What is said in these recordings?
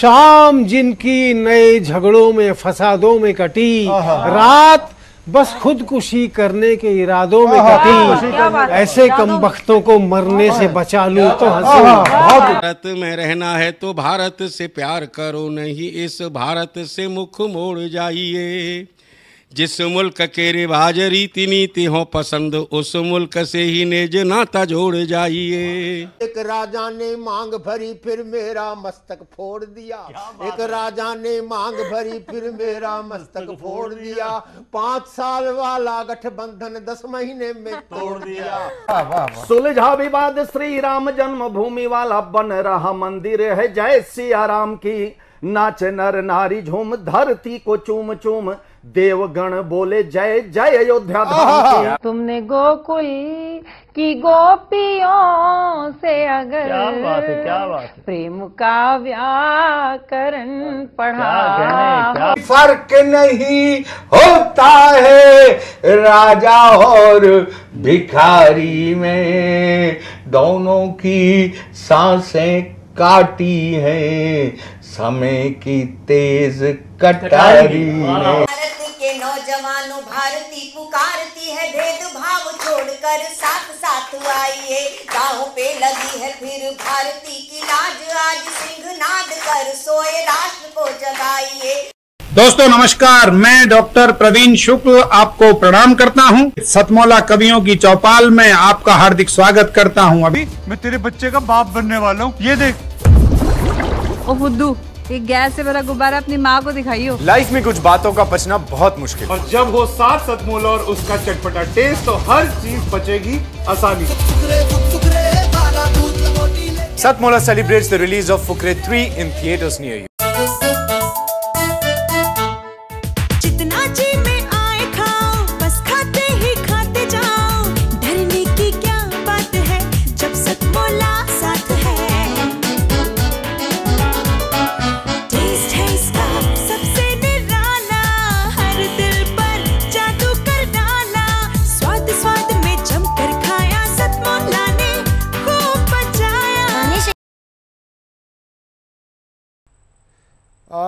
शाम जिनकी नए झगड़ों में फसादों में कटी रात बस खुदकुशी करने के इरादों में कटी ऐसे कम वक्तों को मरने से बचा लूं तो भारत में रहना है तो भारत से प्यार करो नहीं इस भारत से मुख मोड़ जाइए जिस मुल्क के रिवाज रीति नीति हो पसंद उस मुल्क से ही नेज नाता जोड़ जाइए एक राजा ने मांग भरी फिर मेरा मस्तक फोड़ दिया एक राजा ने मांग भरी फिर मेरा मस्तक फोड़ दिया पाँच साल वाला गठबंधन दस महीने में तोड़ दिया सुलझा विवाद श्री राम जन्म भूमि वाला बन रहा मंदिर है जय सिया राम की नाच नर नारी झूम धरती को चूम चूम देवगण बोले जय जय अयोध्या तुमने गोकुल की गोपियों से अगर क्या बात है क्या बात है प्रेम का व्याकरण पढ़ा फर्क नहीं होता है राजा और भिखारी में दोनों की सांसें काटी हैं समय की तेज कटारी में हाँ, हाँ। के नौजवानों भारती पुकारती है भेदभाव छोड़कर साथ साथ आइए गाँव पे लगी है फिर भारती की लाज आज सिंह नाद कर सोए राष्ट्र को जगाइए दोस्तों नमस्कार मैं डॉक्टर प्रवीण शुक्ल आपको प्रणाम करता हूं सतमौला कवियों की चौपाल में आपका हार्दिक स्वागत करता हूं अभी मैं तेरे बच्चे का बाप बनने वाला हूं ये देख ओ हुद्दू ये गैस से भरा गुब्बारा अपनी माँ को दिखाइयो लाइफ में कुछ बातों का बचना बहुत मुश्किल और जब हो सात सतमोल और उसका चटपटा टेस्ट तो हर चीज बचेगी आसानी Satmola celebrates the release of Fukrey three in theatres near you खाते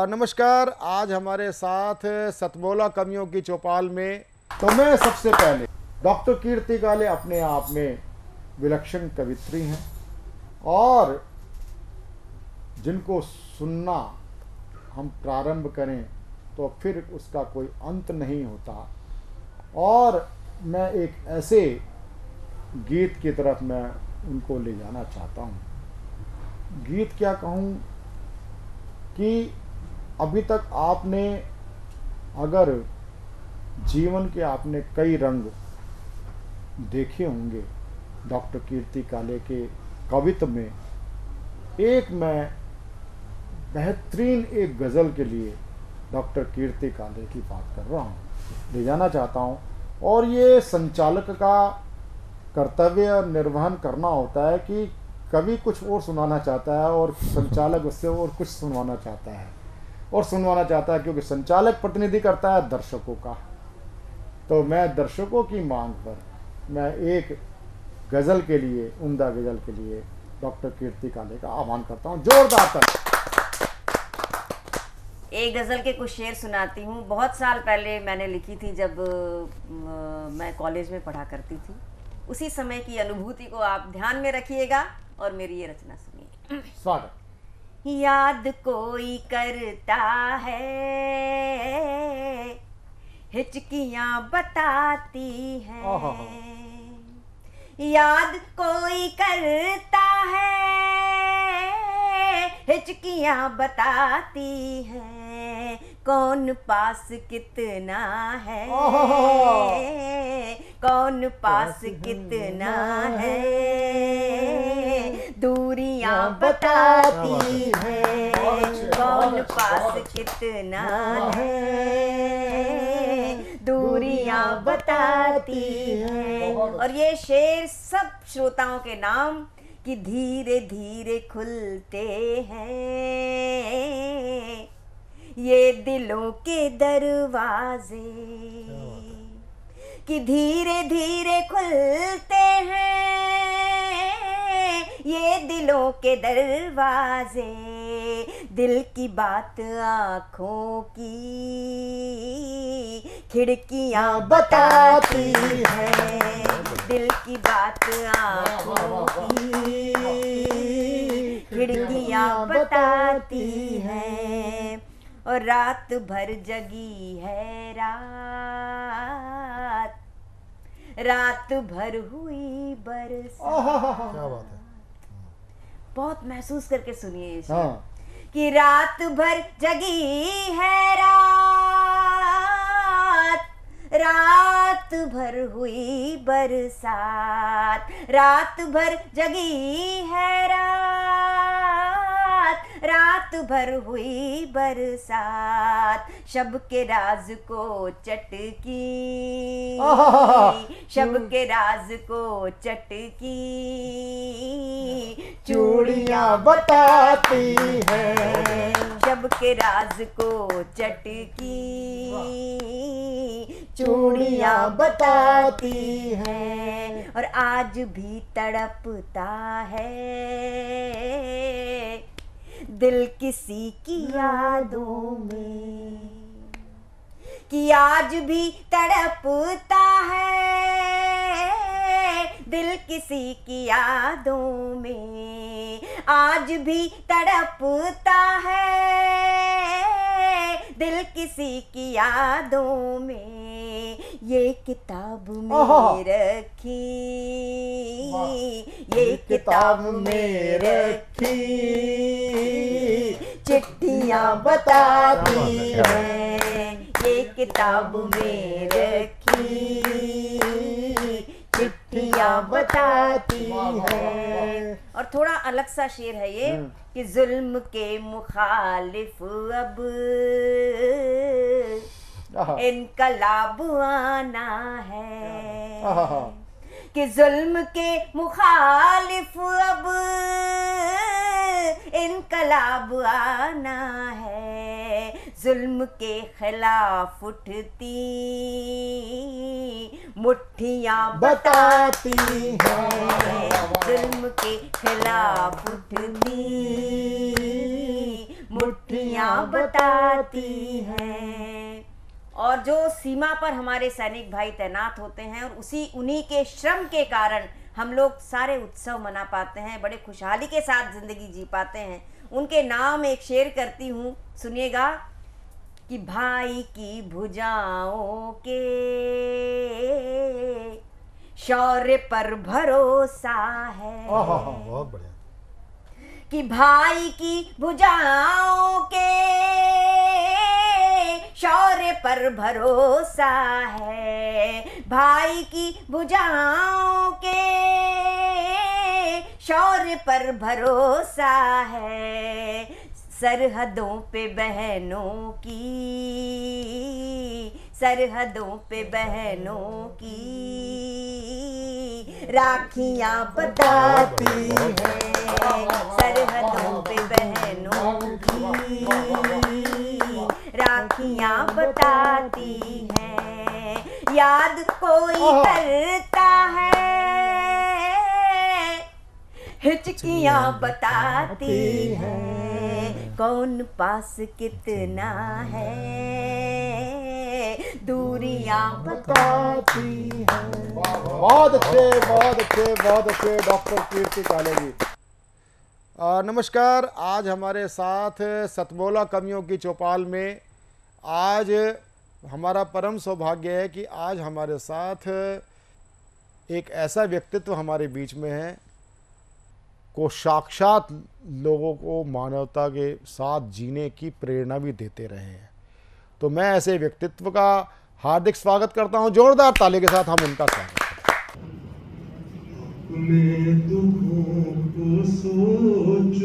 नमस्कार आज हमारे साथ सतमोला कमियों की चौपाल में तो मैं सबसे पहले डॉक्टर कीर्ति काले अपने आप में विलक्षण कवित्री हैं और जिनको सुनना हम प्रारंभ करें तो फिर उसका कोई अंत नहीं होता और मैं एक ऐसे गीत की तरफ मैं उनको ले जाना चाहता हूँ गीत क्या कहूँ कि अभी तक आपने अगर जीवन के आपने कई रंग देखे होंगे डॉक्टर कीर्ति काले के कवित्व में एक मैं बेहतरीन एक गज़ल के लिए डॉक्टर कीर्ति काले की बात कर रहा हूँ ले जाना चाहता हूँ और ये संचालक का कर्तव्य निर्वहन करना होता है कि कवि कुछ और सुनाना चाहता है और संचालक उससे और कुछ सुनवाना चाहता है और सुनवाना चाहता है क्योंकि संचालक प्रतिनिधि करता है दर्शकों का तो मैं दर्शकों की मांग पर मैं एक गज़ल के लिए उमदा गज़ल के लिए डॉक्टर कीर्ति काले का आह्वान करता हूँ जोरदार तक एक गज़ल के कुछ शेर सुनाती हूँ बहुत साल पहले मैंने लिखी थी जब मैं कॉलेज में पढ़ा करती थी उसी समय की अनुभूति को आप ध्यान में रखिएगा और मेरी ये रचना सुनिए स्वागत याद कोई करता है हिचकियाँ बताती हैं याद कोई करता है हैं हिचकियाँ बताती हैं कौन पास कितना है कौन पास कितना है दूरियाँ हाँ, बताती हैं कौन पास कितना है दूरियाँ बताती हैं और ये शेर सब श्रोताओं के नाम कि धीरे धीरे खुलते हैं ये दिलों के दरवाजे कि धीरे धीरे खुलते हैं ये दिलों के दरवाजे दिल की बात आँखों की खिड़कियाँ हाँ, बताती है दिल की बात आँखों हाँ, हाँ, की खिड़कियाँ बताती हैं और रात भर जगी है रात रात भर हुई बरसात क्या बात है बहुत महसूस करके सुनिए हाँ। कि रात भर जगी है रात रात भर हुई बरसात रात भर जगी है रात रात रात भर हुई बरसात शब के राज को चटकी शब के राज को चटकी चूड़िया बताती है शब के राज को चटकी चूड़िया बताती है और आज भी तड़पता है दिल किसी की यादों में कि आज भी तड़पता है है दिल किसी की यादों में आज भी तड़पता है दिल किसी की यादों में ये किताब में रखी ये किताब में रखी चिट्ठियाँ बताती हैं ये किताब में रखी चिट्ठियाँ बताती है और थोड़ा अलग सा शेर है ये हम्म। कि जुल्म के मुखालिफ अब इनकलाब आना है कि जुल्म के मुखालिफ अब इनकलाब आना है जुल्म के खिलाफ उठती मुठिया बताती है जुल्म के खिलाफ उठती मुठिया बताती है और जो सीमा पर हमारे सैनिक भाई तैनात होते हैं और उसी उन्हीं के श्रम के कारण हम लोग सारे उत्सव मना पाते हैं बड़े खुशहाली के साथ ज़िंदगी जी पाते हैं उनके नाम एक शेर करती हूँ सुनिएगा कि भाई की भुजाओं के शौर्य पर भरोसा है बहुत बढ़िया कि भाई की भुजाओं के शौर्य पर भरोसा है भाई की भुजाओं के शौर्य पर भरोसा है सरहदों पे बहनों की सरहदों पे बहनों की राखियाँ बताती हैं सरहदों पे बहनों की राखियाँ बताती हैं याद कोई करता है हिचकिया बताती हैं कौन पास कितना है दूरिया बताती हैं बहुत अच्छे बहुत अच्छे बहुत अच्छे डॉक्टर कीर्ति काले जी नमस्कार आज हमारे साथ सतमोला कमियों की चौपाल में आज हमारा परम सौभाग्य है कि आज हमारे साथ एक ऐसा व्यक्तित्व हमारे बीच में है को साक्षात लोगों को मानवता के साथ जीने की प्रेरणा भी देते रहे हैं तो मैं ऐसे व्यक्तित्व का हार्दिक स्वागत करता हूं जोरदार ताले के साथ हम उनका स्वागत मैं सोच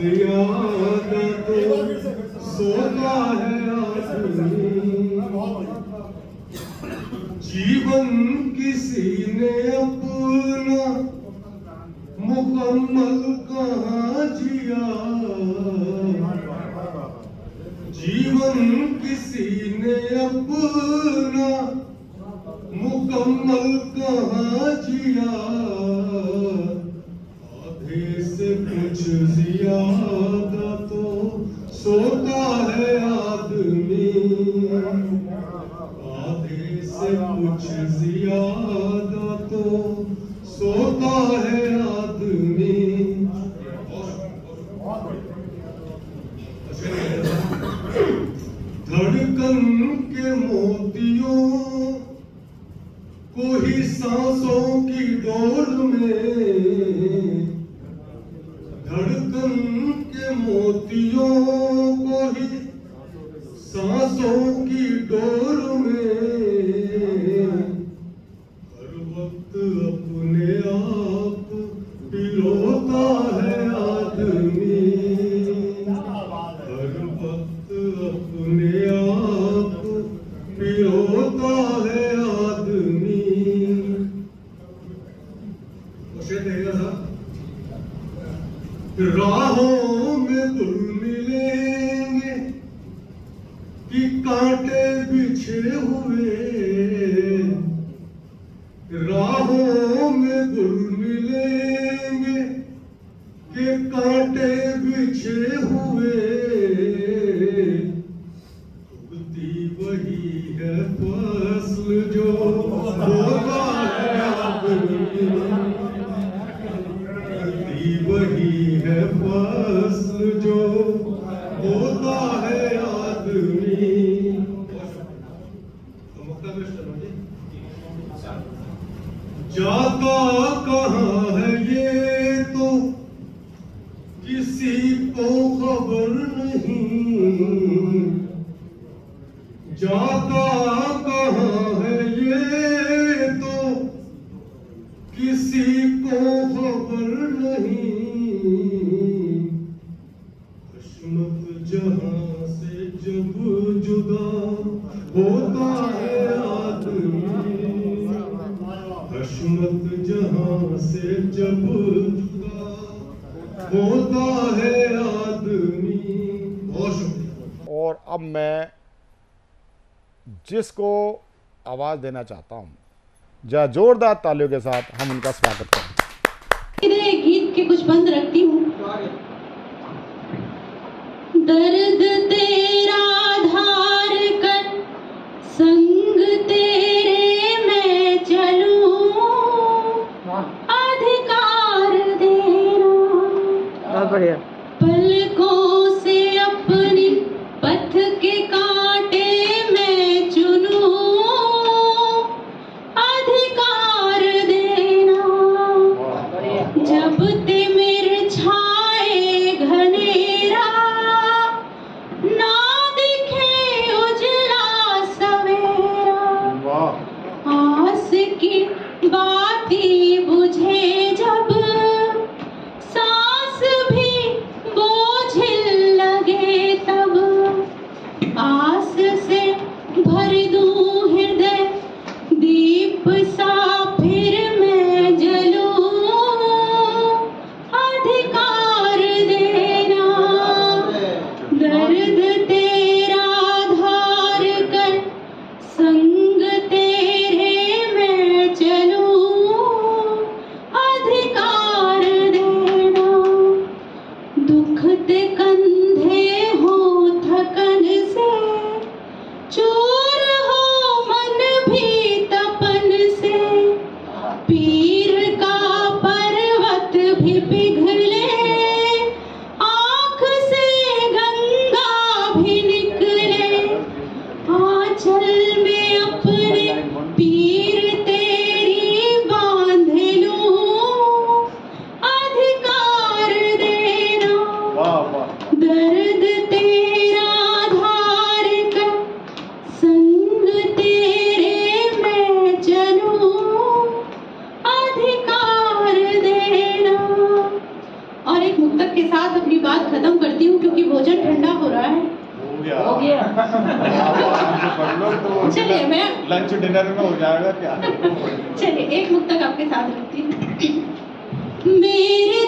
सियादत जीवन किसी ने किसी को खबर नहीं हशमत जहां से जब जुदा होता है आदमी हशमत जहां से जब जुदा होता है आदमी और अब मैं जिसको आवाज़ देना चाहता हूं जहाँ जोरदार तालियों के साथ हम उनका स्वागत करें गीत के कुछ बंद रखती हूँ दर्द तेरा धार कर संग तेरे मैं चलू अधिकार देना बढ़िया पलकों लंच डिनर में हो जाएगा क्या चलिए एक मुक्तक आपके साथ रखती हूँ मेरे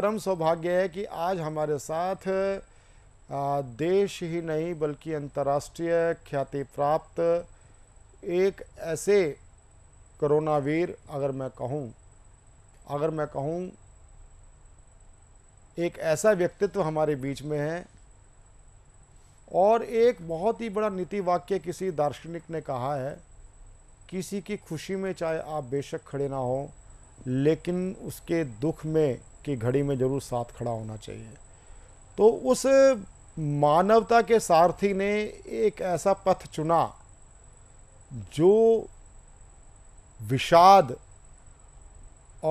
परम सौभाग्य है कि आज हमारे साथ देश ही नहीं बल्कि अंतर्राष्ट्रीय ख्याति प्राप्त एक ऐसे करोनावीर अगर मैं कहूँ अगर मैं कहूँ एक ऐसा व्यक्तित्व हमारे बीच में है और एक बहुत ही बड़ा नीति वाक्य किसी दार्शनिक ने कहा है किसी की खुशी में चाहे आप बेशक खड़े ना हो लेकिन उसके दुख में की घड़ी में ज़रूर साथ खड़ा होना चाहिए तो उस मानवता के सारथी ने एक ऐसा पथ चुना जो विषाद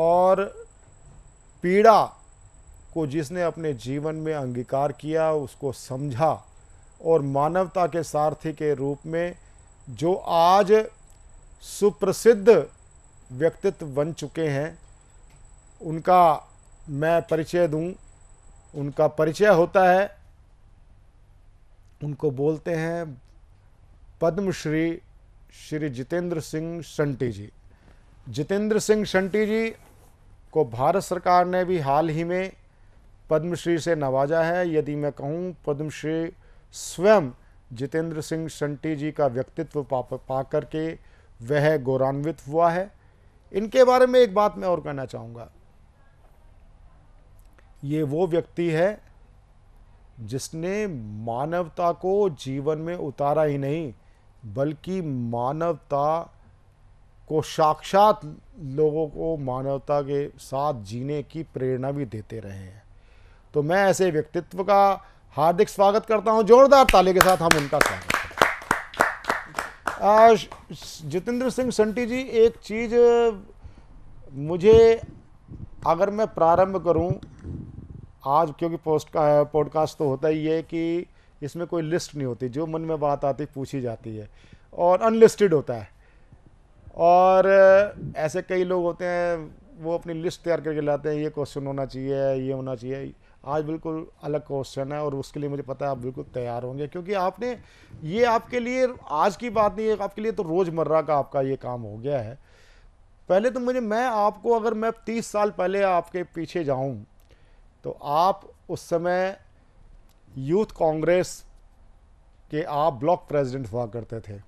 और पीड़ा को जिसने अपने जीवन में अंगीकार किया उसको समझा और मानवता के सारथी के रूप में जो आज सुप्रसिद्ध व्यक्तित्व बन चुके हैं उनका मैं परिचय दूं उनका परिचय होता है उनको बोलते हैं पद्मश्री श्री जितेंद्र सिंह शंटी जी जितेंद्र सिंह शंटी जी को भारत सरकार ने भी हाल ही में पद्मश्री से नवाजा है यदि मैं कहूँ पद्मश्री स्वयं जितेंद्र सिंह शंटी जी का व्यक्तित्व पा पा करके वह गौरवान्वित हुआ है इनके बारे में एक बात मैं और कहना चाहूँगा ये वो व्यक्ति है जिसने मानवता को जीवन में उतारा ही नहीं बल्कि मानवता को साक्षात लोगों को मानवता के साथ जीने की प्रेरणा भी देते रहे हैं तो मैं ऐसे व्यक्तित्व का हार्दिक स्वागत करता हूं जोरदार ताले के साथ हम उनका स्वागत जितेंद्र सिंह संटी जी एक चीज़ मुझे अगर मैं प्रारंभ करूं आज क्योंकि पोस्ट का पॉडकास्ट तो होता ही है कि इसमें कोई लिस्ट नहीं होती जो मन में बात आती पूछी जाती है और अनलिस्टेड होता है और ऐसे कई लोग होते हैं वो अपनी लिस्ट तैयार करके लाते हैं ये क्वेश्चन होना चाहिए ये होना चाहिए आज बिल्कुल अलग क्वेश्चन है और उसके लिए मुझे पता है आप बिल्कुल तैयार होंगे क्योंकि आपने ये आपके लिए आज की बात नहीं है आपके लिए तो रोज़मर्रा का आपका ये काम हो गया है पहले तो मुझे मैं आपको अगर मैं तीस साल पहले आपके पीछे जाऊँ तो आप उस समय यूथ कांग्रेस के आप ब्लॉक प्रेसिडेंट हुआ करते थे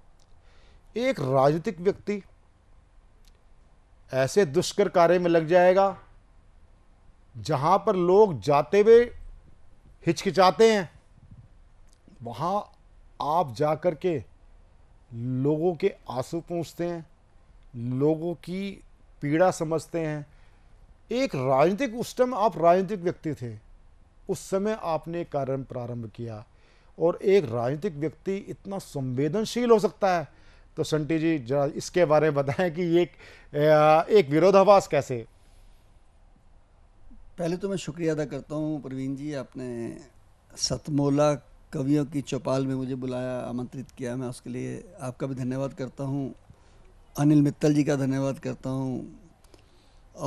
एक राजनीतिक व्यक्ति ऐसे दुष्कर कार्य में लग जाएगा जहाँ पर लोग जाते हुए हिचकिचाते हैं वहाँ आप जा कर के लोगों के आंसू पूछते हैं लोगों की पीड़ा समझते हैं एक राजनीतिक उस टाइम आप राजनीतिक व्यक्ति थे उस समय आपने कार्य प्रारंभ किया और एक राजनीतिक व्यक्ति इतना संवेदनशील हो सकता है तो संटी जी जरा इसके बारे में बताएं कि एक, एक विरोधाभास कैसे पहले तो मैं शुक्रिया अदा करता हूँ प्रवीण जी आपने सतमोला कवियों की चौपाल में मुझे बुलाया आमंत्रित किया मैं उसके लिए आपका भी धन्यवाद करता हूँ अनिल मित्तल जी का धन्यवाद करता हूँ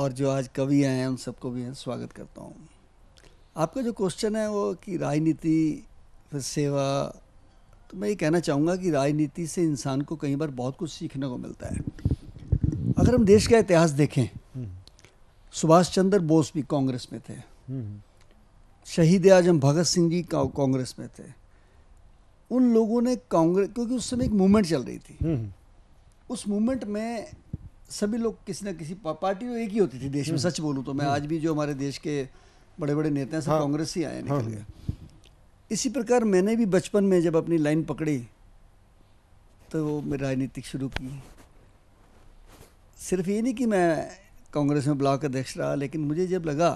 और जो आज कवि आए हैं उन सबको भी स्वागत करता हूँ आपका जो क्वेश्चन है वो कि राजनीति फिर सेवा तो मैं ये कहना चाहूँगा कि राजनीति से इंसान को कई बार बहुत कुछ सीखने को मिलता है अगर हम देश का इतिहास देखें हम्म। सुभाष चंद्र बोस भी कांग्रेस में थे हम्म। शहीद आजम भगत सिंह जी कांग्रेस में थे उन लोगों ने कांग्रेस क्योंकि उस समय एक मूवमेंट चल रही थी हम्म। उस मूवमेंट में सभी लोग किसी ना किसी पार्टी तो एक ही होती थी देश में हम्म। सच बोलूँ तो मैं हम्म। आज भी जो हमारे देश के बड़े बड़े नेता हैं सब हाँ। कांग्रेस ही आए हाँ। निकल गए इसी प्रकार मैंने भी बचपन में जब अपनी लाइन पकड़ी तो मैं राजनीतिक शुरू की सिर्फ ये नहीं कि मैं कांग्रेस में ब्लॉक अध्यक्ष रहा लेकिन मुझे जब लगा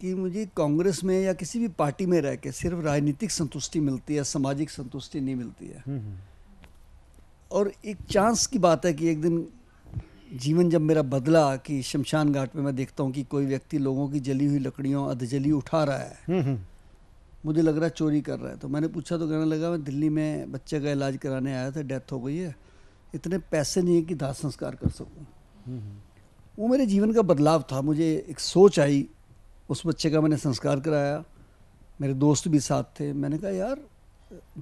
कि मुझे कांग्रेस में या किसी भी पार्टी में रह के सिर्फ राजनीतिक संतुष्टि मिलती है सामाजिक संतुष्टि नहीं मिलती है हम्म, और एक चांस की बात है कि एक दिन जीवन जब मेरा बदला कि शमशान घाट में मैं देखता हूँ कि कोई व्यक्ति लोगों की जली हुई लकड़ियों अधजली उठा रहा है हम्म, हम्म। मुझे लग रहा है चोरी कर रहा है तो मैंने पूछा तो कहने लगा मैं दिल्ली में बच्चे का इलाज कराने आया था डेथ हो गई है इतने पैसे नहीं है कि दाह संस्कार कर सकूँ हम्म, वो मेरे जीवन का बदलाव था मुझे एक सोच आई उस बच्चे का मैंने संस्कार कराया मेरे दोस्त भी साथ थे मैंने कहा यार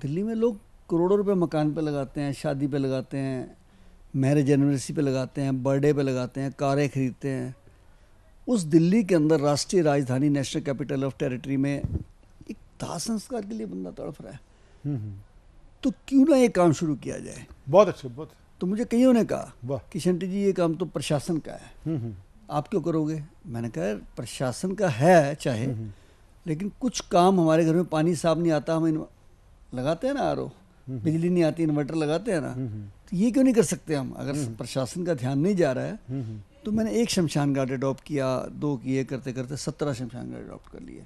दिल्ली में लोग करोड़ों रुपए मकान पे लगाते हैं शादी पे लगाते हैं मैरिज एनिवर्सरी पे लगाते हैं बर्थडे पे लगाते हैं कारें खरीदते हैं उस दिल्ली के अंदर राष्ट्रीय राजधानी नेशनल कैपिटल ऑफ टेरिटरी में एक दाह संस्कार के लिए बंदा तड़फ रहा है हम्म, हम्म। तो क्यों ना ये काम शुरू किया जाए बहुत अच्छा बहुत तो मुझे कईयों ने कहा कि शंटी जी ये काम तो प्रशासन का है हम्म, आप क्यों करोगे मैंने कहा प्रशासन का है चाहे लेकिन कुछ काम हमारे घर में पानी साफ नहीं आता हम इन लगाते हैं ना आर बिजली नहीं आती इन्वर्टर लगाते हैं ना तो ये क्यों नहीं कर सकते हम अगर प्रशासन का ध्यान नहीं जा रहा है तो मैंने एक शमशान घाट अडॉप्ट किया दो किए करते करते सत्रह शमशान घाट अडॉप्ट कर लिए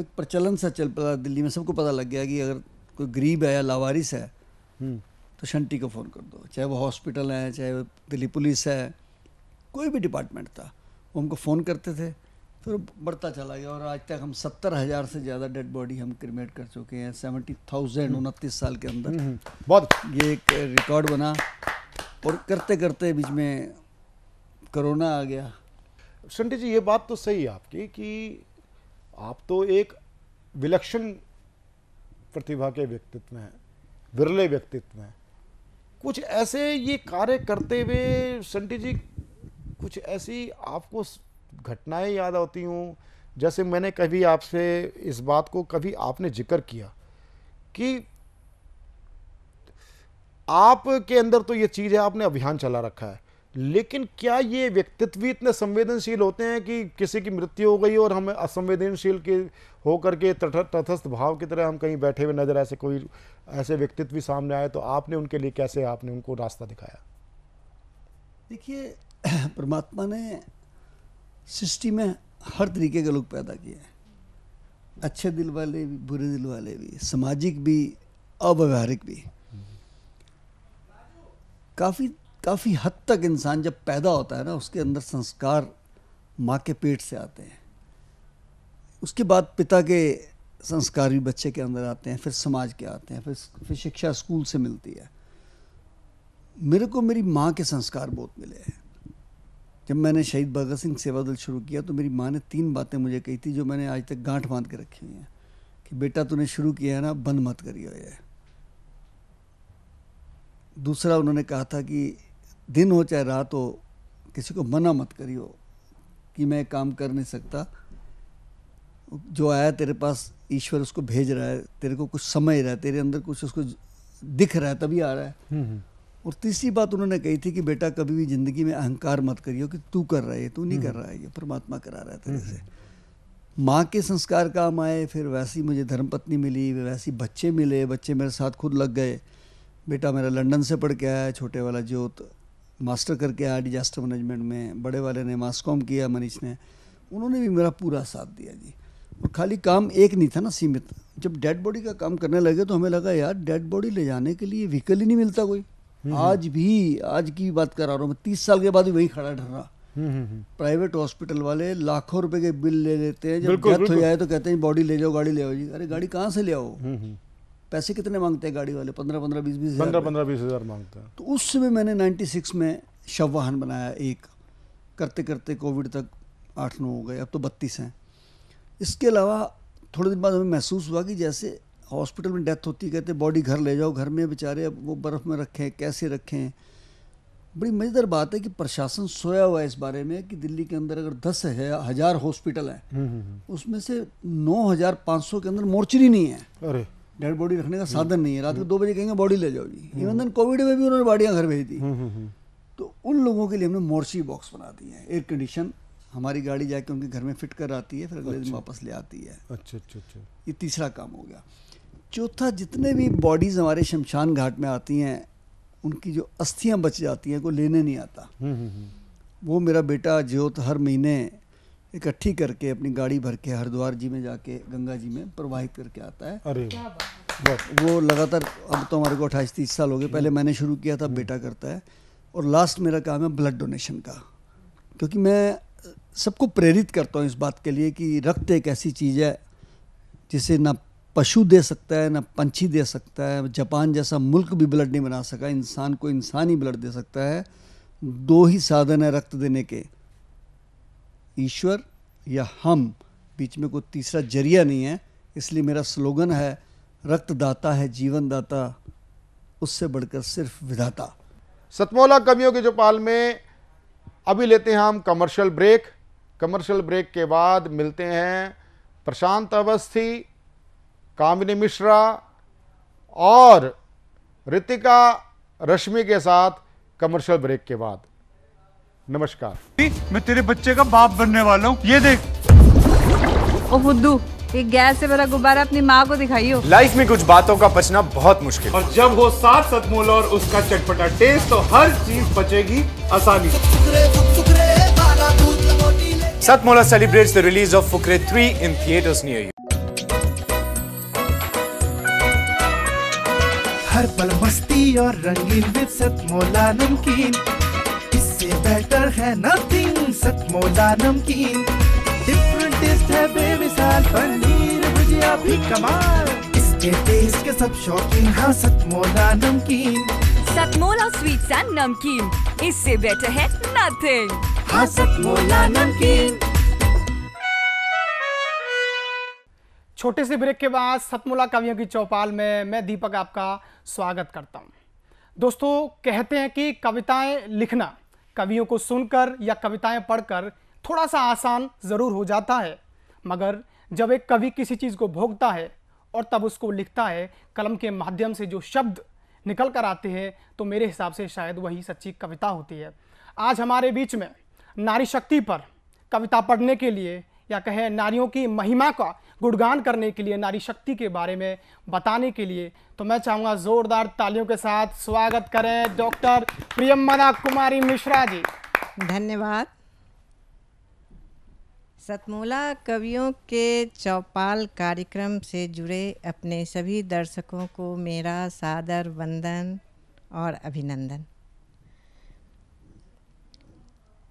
एक प्रचलन सा चल पड़ा दिल्ली में सबको पता लग गया कि अगर कोई गरीब है या लावारिस है हम्म। तो शंटी को फ़ोन कर दो चाहे वो हॉस्पिटल है चाहे वो दिल्ली पुलिस है कोई भी डिपार्टमेंट था वो हमको फ़ोन करते थे फिर बढ़ता चला गया और आज तक हम सत्तर हज़ार से ज़्यादा डेड बॉडी हम क्रिमेट कर चुके हैं सेवेंटी थाउजेंड हम्म। उनतीस साल के अंदर हम्म, हम्म। बहुत अच्छा। ये एक रिकॉर्ड बना और करते करते बीच में कोरोना आ गया संटी जी ये बात तो सही है आपकी कि आप तो एक विलक्षण प्रतिभा के व्यक्तित्व हैं विरले व्यक्तित्व हैं कुछ ऐसे ये कार्य करते हुए संटी जी कुछ ऐसी आपको घटनाएं याद आती हूँ जैसे मैंने कभी आपसे इस बात को कभी आपने जिक्र किया कि आपके अंदर तो ये चीज़ है आपने अभियान चला रखा है लेकिन क्या ये व्यक्तित्व इतने संवेदनशील होते हैं कि किसी की मृत्यु हो गई और हम असंवेदनशील के होकर के तथस्थ भाव की तरह हम कहीं बैठे हुए नज़र ऐसे कोई ऐसे व्यक्तित्व भी सामने आए तो आपने उनके लिए कैसे आपने उनको रास्ता दिखाया देखिए परमात्मा ने सृष्टि में हर तरीके के लोग पैदा किए हैं अच्छे दिल वाले भी बुरे दिल वाले भी सामाजिक भी अव्यवहारिक भी काफ़ी काफ़ी हद तक इंसान जब पैदा होता है ना उसके अंदर संस्कार माँ के पेट से आते हैं उसके बाद पिता के संस्कार भी बच्चे के अंदर आते हैं फिर समाज के आते हैं फिर फिर शिक्षा स्कूल से मिलती है मेरे को मेरी माँ के संस्कार बहुत मिले हैं जब मैंने शहीद भगत सिंह सेवा दल शुरू किया तो मेरी माँ ने तीन बातें मुझे कही थी जो मैंने आज तक गांठ बांध के रखी हुई हैं कि बेटा तूने शुरू किया है ना बंद मत करियो ये दूसरा उन्होंने कहा था कि दिन हो चाहे रात हो किसी को मना मत करियो कि मैं काम कर नहीं सकता जो आया तेरे पास ईश्वर उसको भेज रहा है तेरे को कुछ समझ रहा है तेरे अंदर कुछ उसको दिख रहा है तभी आ रहा है हम्म, हम्म। और तीसरी बात उन्होंने कही थी कि बेटा कभी भी ज़िंदगी में अहंकार मत करियो कि तू कर रहा है तू नहीं कर हम्म। रहा है ये परमात्मा करा रहा है तेरे हम्म। से माँ के संस्कार काम आए फिर वैसी मुझे धर्मपत्नी मिली वैसी बच्चे मिले बच्चे मेरे साथ खुद लग गए बेटा मेरा लंदन से पढ़ के आया छोटे वाला जोत मास्टर करके आया डिजास्टर मैनेजमेंट में बड़े वाले ने मास्कॉम कॉम किया मनीष ने उन्होंने भी मेरा पूरा साथ दिया जी और खाली काम एक नहीं था ना सीमित जब डेड बॉडी का काम करने लगे तो हमें लगा यार डेड बॉडी ले जाने के लिए व्हीकल ही नहीं मिलता कोई आज भी आज की बात कर रहा हूँ मैं तीस साल के बाद भी वही खड़ा रहा प्राइवेट हॉस्पिटल वाले लाखों रुपए के बिल ले लेते हैं जब डेथ हो जाए तो कहते हैं बॉडी ले जाओ गाड़ी ले आओ जी अरे गाड़ी कहाँ से ले आओ पैसे कितने मांगते हैं गाड़ी वाले पंद्रह पंद्रह बीस बीस हजार पंद्रह बीस हजार मांगते हैं तो उस समय मैंने नाइन्टी सिक्स में शव वाहन बनाया एक करते करते कोविड तक आठ नौ हो गए अब तो बत्तीस हैं इसके अलावा थोड़े दिन बाद हमें महसूस हुआ कि जैसे हॉस्पिटल में डेथ होती कहते बॉडी घर ले जाओ घर में बेचारे अब वो बर्फ़ में रखें कैसे रखें बड़ी मज़ेदार बात है कि प्रशासन सोया हुआ है इस बारे में कि दिल्ली के अंदर अगर दस है हज़ार हॉस्पिटल हैं हम्म, हम्म, हम्म। उसमें से नौ हज़ार पाँच सौ के अंदर मोर्चरी नहीं है अरे डेड बॉडी रखने का साधन नहीं है रात को दो बजे कहेंगे बॉडी ले जाओ जी इवन दिन कोविड में भी उन्होंने बॉडियाँ घर भेज दी तो उन लोगों के लिए हमने मोर्ची बॉक्स बना दी है एयर कंडीशन हमारी गाड़ी जाके उनके घर में फिट कर आती है फिर अगले दिन अच्छा। वापस ले आती है अच्छा अच्छा अच्छा ये तीसरा काम हो गया चौथा जितने भी बॉडीज़ हमारे शमशान घाट में आती हैं उनकी जो अस्थियां बच जाती हैं को लेने नहीं आता हम्म, हम्म, हम्म। वो मेरा बेटा ज्योत हर महीने इकट्ठी करके अपनी गाड़ी भर के हरिद्वार जी में जाके गंगा जी में प्रवाहित करके आता है अरे वो लगातार अब तो हमारे को अट्ठाईस तीस साल हो गए पहले मैंने शुरू किया था बेटा करता है और लास्ट मेरा काम है ब्लड डोनेशन का क्योंकि मैं सबको प्रेरित करता हूँ इस बात के लिए कि रक्त एक ऐसी चीज़ है जिसे ना पशु दे सकता है ना पंछी दे सकता है जापान जैसा मुल्क भी ब्लड नहीं बना सका इंसान को इंसान ही ब्लड दे सकता है दो ही साधन है रक्त देने के ईश्वर या हम बीच में कोई तीसरा जरिया नहीं है इसलिए मेरा स्लोगन है रक्तदाता है जीवन दाता उससे बढ़कर सिर्फ विधाता सतमौला कवियों के चौपाल में अभी लेते हैं हम कमर्शियल ब्रेक कमर्शियल ब्रेक के बाद मिलते हैं प्रशांत अवस्थी कामिनी मिश्रा और ऋतिका रश्मि के साथ कमर्शियल ब्रेक के बाद नमस्कार मैं तेरे बच्चे का बाप बनने वाला हूँ ये देख ओ बुद्धू ये गैस से भरा गुब्बारा अपनी माँ को दिखाइयो लाइफ में कुछ बातों का बचना बहुत मुश्किल और जब वो सात सतमोल और उसका चटपटा टेस्ट तो हर चीज बचेगी आसानी Satmola celebrate the release of Fukrey three in theatres near you healthy और रंगीन विद मोला नमकीन इससे बेटर है नथिंग सतमोला नमकीन डिफरेंट टेस्ट है बेमिसाल पनीर भुजिया भी कमाल इसके टेस्ट के सब शौकीन हाँ सतमोला नमकीन सतमोला स्वीट्स एंड नमकीन इससे बेटर है नथिंग हाँ मोला नमकीन छोटे से ब्रेक के बाद सतमुला कवियों की चौपाल में मैं दीपक आपका स्वागत करता हूँ दोस्तों कहते हैं कि कविताएं लिखना कवियों को सुनकर या कविताएं पढ़कर थोड़ा सा आसान ज़रूर हो जाता है मगर जब एक कवि किसी चीज़ को भोगता है और तब उसको लिखता है कलम के माध्यम से जो शब्द निकल कर आते हैं तो मेरे हिसाब से शायद वही सच्ची कविता होती है आज हमारे बीच में नारी शक्ति पर कविता पढ़ने के लिए या कहें नारियों की महिमा का गुणगान करने के लिए नारी शक्ति के बारे में बताने के लिए तो मैं चाहूँगा ज़ोरदार तालियों के साथ स्वागत करें डॉक्टर प्रियमदा कुमारी मिश्रा जी धन्यवाद सतमूला कवियों के चौपाल कार्यक्रम से जुड़े अपने सभी दर्शकों को मेरा सादर वंदन और अभिनंदन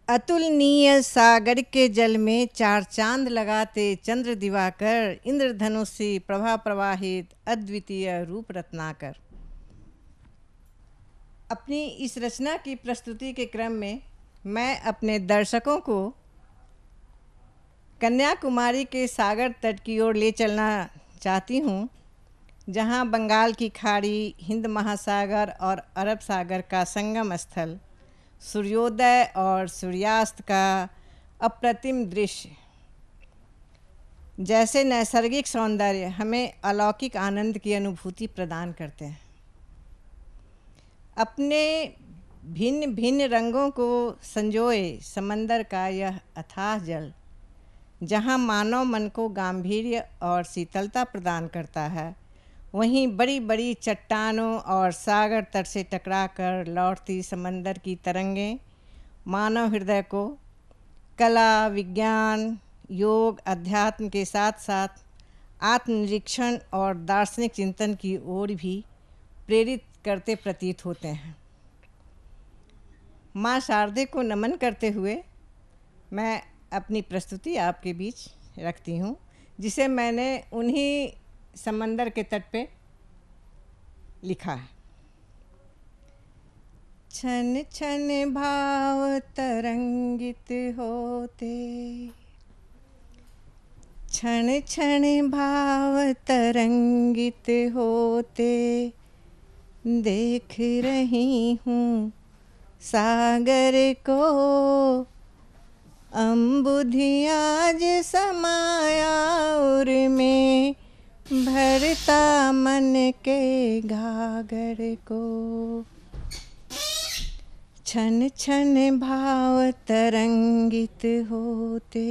अतुलनीय सागर के जल में चार चांद लगाते चंद्र दिवाकर इंद्रधनुषि प्रभा प्रवाहित अद्वितीय रूप रत्नाकर अपनी इस रचना की प्रस्तुति के क्रम में मैं अपने दर्शकों को कन्याकुमारी के सागर तट की ओर ले चलना चाहती हूँ जहाँ बंगाल की खाड़ी हिंद महासागर और अरब सागर का संगम स्थल सूर्योदय और सूर्यास्त का अप्रतिम दृश्य जैसे नैसर्गिक सौंदर्य हमें अलौकिक आनंद की अनुभूति प्रदान करते हैं अपने भिन्न भिन्न रंगों को संजोए समंदर का यह अथाह जल जहाँ मानव मन को गांधीर्य और शीतलता प्रदान करता है वहीं बड़ी बड़ी चट्टानों और सागर तट से टकराकर लौटती समंदर की तरंगें मानव हृदय को कला विज्ञान योग अध्यात्म के साथ साथ आत्मनिरीक्षण और दार्शनिक चिंतन की ओर भी प्रेरित करते प्रतीत होते हैं माँ शारदे को नमन करते हुए मैं अपनी प्रस्तुति आपके बीच रखती हूँ जिसे मैंने उन्हीं समंदर के तट पे लिखा है छन छन भाव तरंगित होते क्षण क्षण भाव तरंगित होते देख रही हूँ सागर को अम्बुधियाज समाया उर में भरता मन के घाघर को छन छन भाव तरंगित होते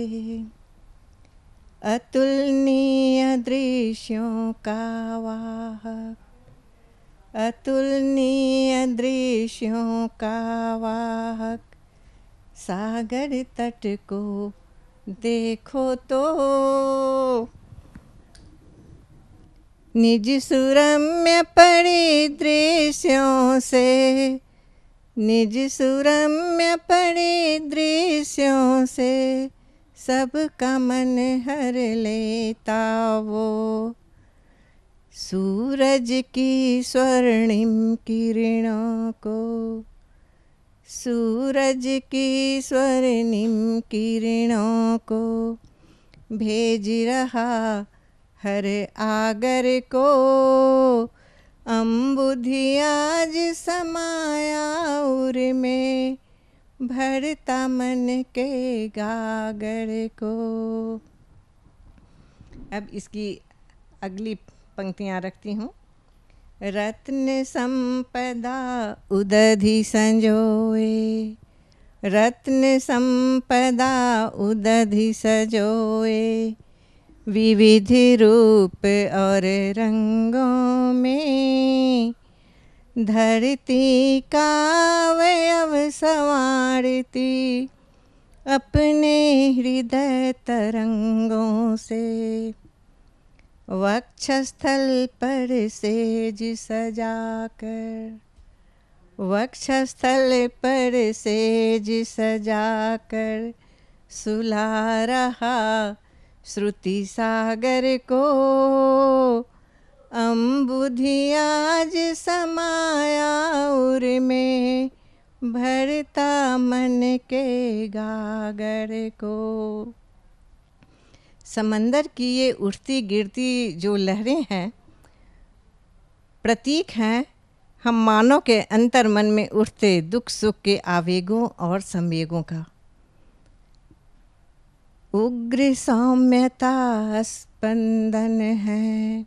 अतुलनीय दृश्यों का वाहक अतुलनीय दृश्यों का वाहक सागर तट को देखो तो निज सुरम्य परिदृश्यों से निज सुरम्य परिदृश्यों से का मन हर लेता वो सूरज की स्वर्णिम किरणों को सूरज की स्वर्णिम किरणों को भेज रहा हर आगर को अम्बुधियाज समाया उर में भरता मन के गागर को अब इसकी अगली पंक्तियाँ रखती हूँ रत्न संपदा उदधि संजोए रत्न संपदा उदधि सजोए विविध रूप और रंगों में धरती का अव संवारती अपने हृदय तरंगों से वक्षस्थल पर सेज सजाकर वक्षस्थल पर सेज सजाकर सुला रहा श्रुति सागर को अम्बुधियाज समाया उर में भरता मन के गागर को समंदर की ये उठती गिरती जो लहरें हैं प्रतीक हैं हम मानव के अंतर मन में उठते दुख सुख के आवेगों और संवेगों का उग्र सौम्यता स्पंदन है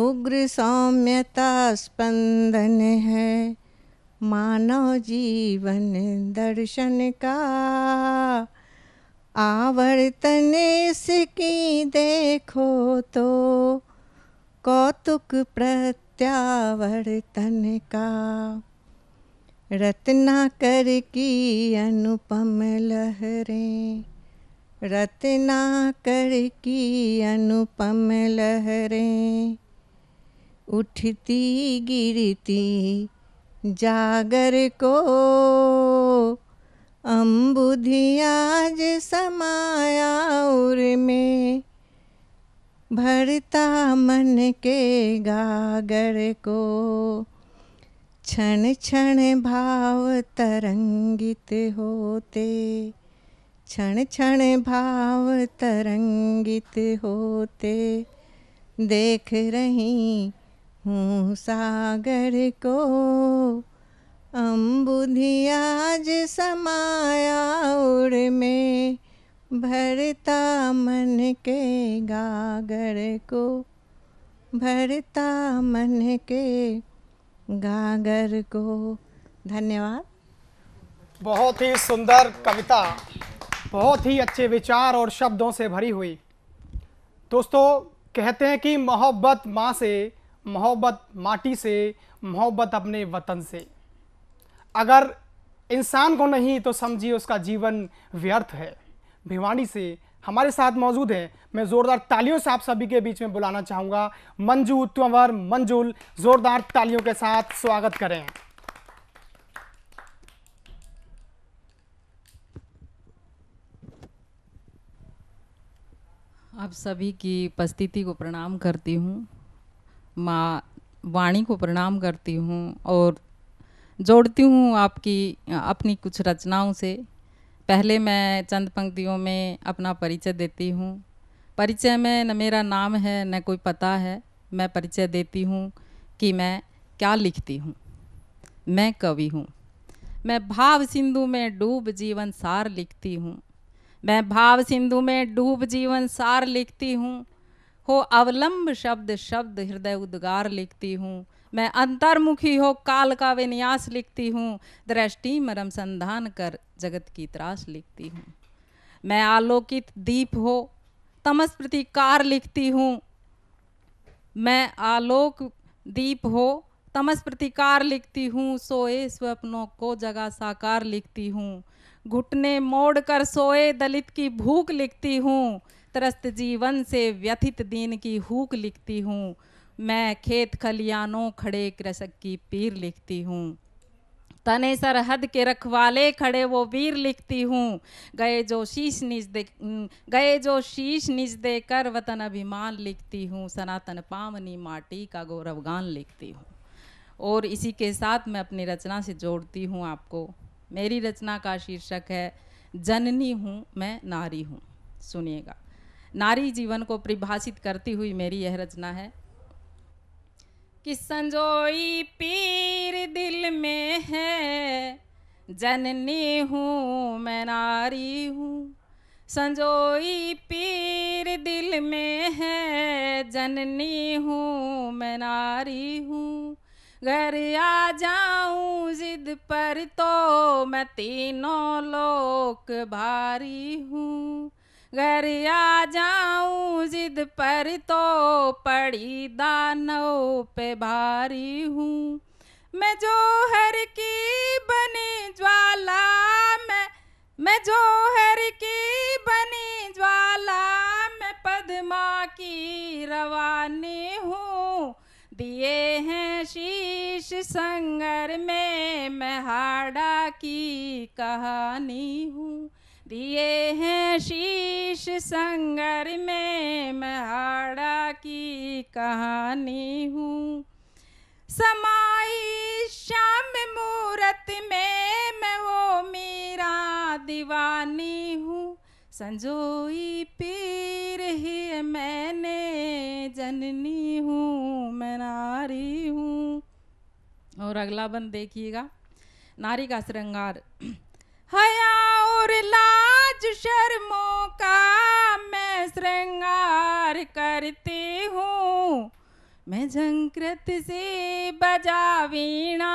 उग्र सौम्यता स्पंदन है मानव जीवन दर्शन का आवर्तन इसकी देखो तो कौतुक प्रत्यावर्तन का रत्नाकर की अनुपम लहरें कर की अनुपम लहरें उठती गिरती जागर को अम्बुधियाज समाया उर में भरता मन के गागर को क्षण क्षण भाव तरंगित होते क्षण क्षण भाव तरंगित होते देख रही हूँ सागर को अम्बुधियाज समाया उड़ में भरता मन के गागर को भरता मन के गागर को धन्यवाद बहुत ही सुंदर कविता बहुत ही अच्छे विचार और शब्दों से भरी हुई दोस्तों कहते हैं कि मोहब्बत माँ से मोहब्बत माटी से मोहब्बत अपने वतन से अगर इंसान को नहीं तो समझिए उसका जीवन व्यर्थ है भिवानी से हमारे साथ मौजूद हैं मैं ज़ोरदार तालियों से आप सभी के बीच में बुलाना चाहूँगा मंजू तंवर मंजुल ज़ोरदार तालियों के साथ स्वागत करें आप सभी की उपस्थिति को प्रणाम करती हूँ माँ वाणी को प्रणाम करती हूँ और जोड़ती हूँ आपकी अपनी कुछ रचनाओं से पहले मैं चंद पंक्तियों में अपना परिचय देती हूँ परिचय में न मेरा नाम है न कोई पता है मैं परिचय देती हूँ कि मैं क्या लिखती हूँ मैं कवि हूँ मैं भाव सिंधु में डूब जीवन सार लिखती हूँ मैं भाव सिंधु में डूब जीवन सार लिखती हूँ हो अवलंब शब्द शब्द हृदय उद्गार लिखती हूँ मैं अंतर्मुखी हो काल का विन्यास लिखती हूँ दृष्टि मरम संधान कर जगत की त्रास लिखती हूँ मैं आलोकित दीप हो तमस प्रतिकार लिखती हूँ मैं आलोक दीप हो तमस प्रतिकार लिखती हूँ सोए स्वप्नों को जगा साकार लिखती हूँ घुटने मोड़ कर सोए दलित की भूख लिखती हूँ त्रस्त जीवन से व्यथित दीन की हूक लिखती हूँ मैं खेत खलियानों खड़े कृषक की पीर लिखती हूँ तने सरहद के रखवाले खड़े वो वीर लिखती हूँ गए जो शीश निज दे गए जो शीश निज दे कर वतन अभिमान लिखती हूँ सनातन पामनी माटी का गौरवगान लिखती हूँ और इसी के साथ मैं अपनी रचना से जोड़ती हूँ आपको मेरी रचना का शीर्षक है जननी हूँ मैं नारी हूँ सुनिएगा नारी जीवन को परिभाषित करती हुई मेरी यह रचना है कि संजोई पीर दिल में है जननी हूँ मैं नारी हूँ संजोई पीर दिल में है जननी हूँ मैं नारी हूँ घर आ जाऊं जिद पर तो मैं तीनों लोक भारी हूँ घर आ जाऊं जिद पर तो पड़ी दानों पे भारी हूँ मैं जो हर की बनी ज्वाला मैं मैं जो हर की बनी ज्वाला मैं पद्मा की रवानी हूँ दिए हैं शीश संगर में मैं हाड़ा की कहानी हूँ दिए हैं शीश संगर में मैं हाड़ा की कहानी हूँ समाई शाम मूरत में मैं वो मीरा दीवानी हूँ संजोई पी ही मैंने जननी हूँ मैं नारी हूँ और अगला बंद देखिएगा नारी का श्रृंगार हया और लाज शर्मों का मैं श्रृंगार करती हूँ मैं झंकृत से बजा वीणा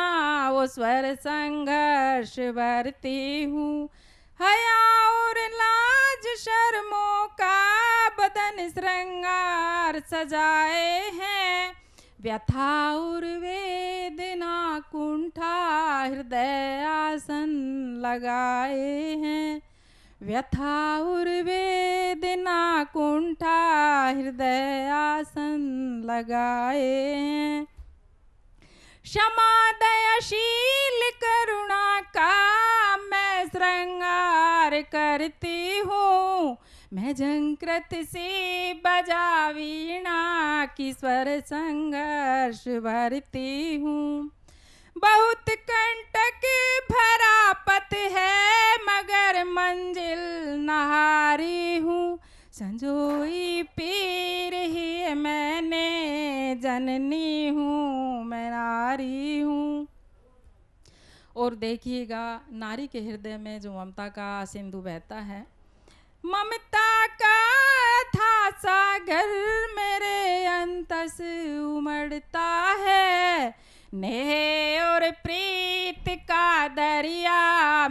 वो स्वर संघर्ष भरती हूँ हया और लाज शर्मों का बदन श्रृंगार सजाए हैं व्यथा और वेदना कुंठा हृदय आसन लगाए हैं व्यथा और वेदना कुंठा हृदय आसन लगाए हैं क्षमा दयाशील करुणा का श्रृंगार करती हूँ मैं जंकृत से बजा वीणा की स्वर संघर्ष भरती हूँ बहुत कंटक भरा पत है मगर मंजिल नहारी हूँ संजोई पीर ही मैंने जननी हूँ मैं नारी हूँ और देखिएगा नारी के हृदय में जो ममता का सिंधु बहता है ममता का था सागर मेरे अंतस उमड़ता है नेह और प्रीत का दरिया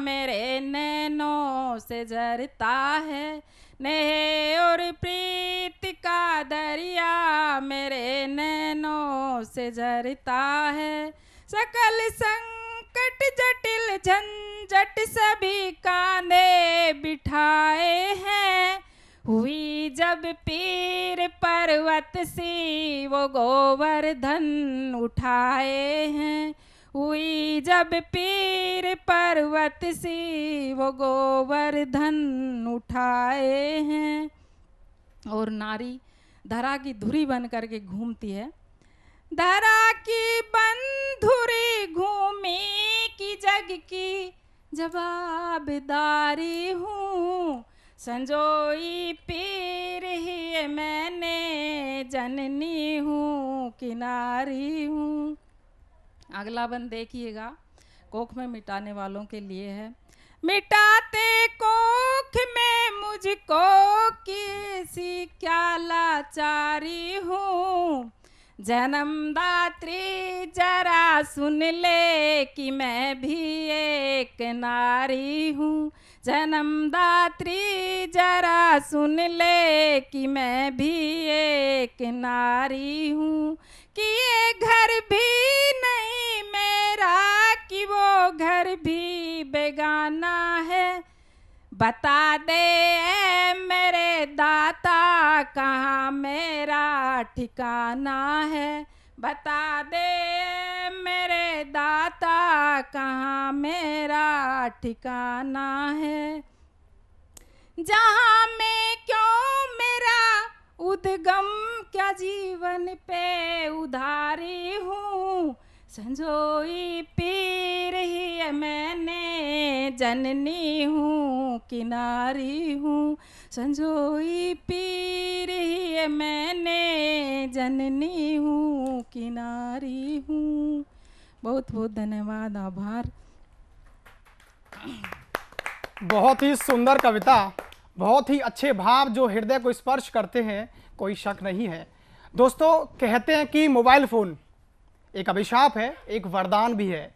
मेरे नैनों से जरता है नेह और प्रीत का दरिया मेरे नैनों से जरता है सकल संग संकट जटिल झंझट सभी काने बिठाए हैं हुई जब पीर पर्वत सी वो गोवर्धन उठाए हैं हुई जब पीर पर्वत सी वो गोवर्धन उठाए हैं और नारी धरा की धुरी बन करके घूमती है धरा की बन त्याग की जवाबदारी हूँ संजोई पीर ही मैंने जननी हूँ किनारी हूँ अगला बंद देखिएगा कोख में मिटाने वालों के लिए है मिटाते कोख में मुझको किसी क्या लाचारी हूँ जन्म दात्री जरा सुन ले कि मैं भी एक नारी हूँ जन्म दात्री जरा सुन ले कि मैं भी एक नारी हूँ कि ये घर भी नहीं मेरा कि वो घर भी बेगाना है बता दे मेरे दाता कहाँ मेरा ठिकाना है बता दे मेरे दाता कहाँ मेरा ठिकाना है जहाँ में क्यों मेरा उद्गम क्या जीवन पे उधारी हूँ संजोई पीर ही मैंने जननी हूँ किनारी हूँ संजोई पीर ही मैंने जननी हूँ किनारी हूँ बहुत बहुत धन्यवाद आभार बहुत ही सुंदर कविता बहुत ही अच्छे भाव जो हृदय को स्पर्श करते हैं कोई शक नहीं है दोस्तों कहते हैं कि मोबाइल फ़ोन एक अभिशाप है एक वरदान भी है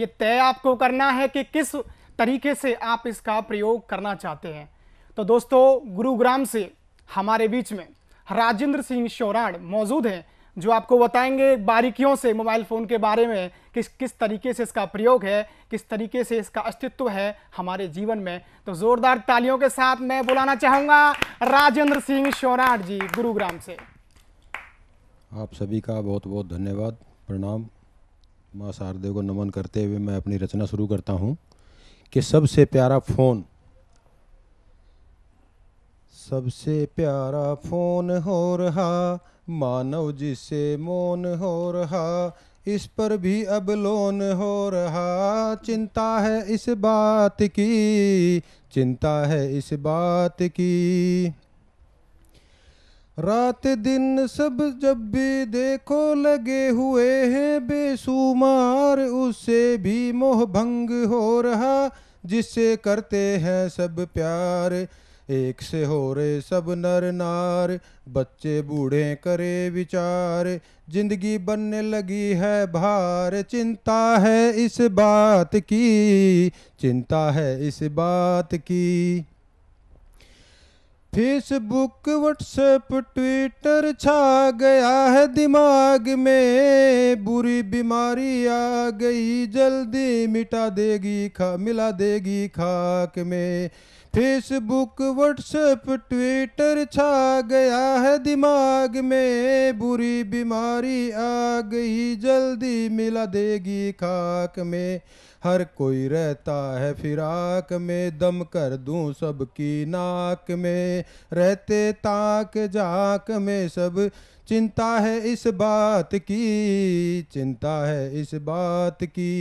ये तय आपको करना है कि किस तरीके से आप इसका प्रयोग करना चाहते हैं तो दोस्तों गुरुग्राम से हमारे बीच में राजेंद्र सिंह शौराण मौजूद हैं जो आपको बताएंगे बारीकियों से मोबाइल फ़ोन के बारे में किस किस तरीके से इसका प्रयोग है किस तरीके से इसका अस्तित्व है हमारे जीवन में तो ज़ोरदार तालियों के साथ मैं बुलाना चाहूँगा राजेंद्र सिंह शौराण जी गुरुग्राम से आप सभी का बहुत बहुत धन्यवाद प्रणाम माँ शारदेव को नमन करते हुए मैं अपनी रचना शुरू करता हूँ कि सबसे प्यारा फ़ोन सबसे प्यारा फ़ोन हो रहा मानव जिसे मौन हो रहा इस पर भी अब लोन हो रहा चिंता है इस बात की चिंता है इस बात की रात दिन सब जब भी देखो लगे हुए हैं बेसुमार उससे भी मोह भंग हो रहा जिससे करते हैं सब प्यार एक से हो रहे सब नर नार बच्चे बूढ़े करे विचार जिंदगी बनने लगी है भार चिंता है इस बात की चिंता है इस बात की फेसबुक व्हाट्सएप ट्विटर छा गया है दिमाग में बुरी बीमारी आ गई जल्दी मिटा देगी खा मिला देगी खाक में फेसबुक व्हाट्सएप ट्विटर छा गया है दिमाग में बुरी बीमारी आ गई जल्दी मिला देगी खाक में हर कोई रहता है फिराक में दम कर दूं सबकी नाक में रहते ताक जाक में सब चिंता है इस बात की चिंता है इस बात की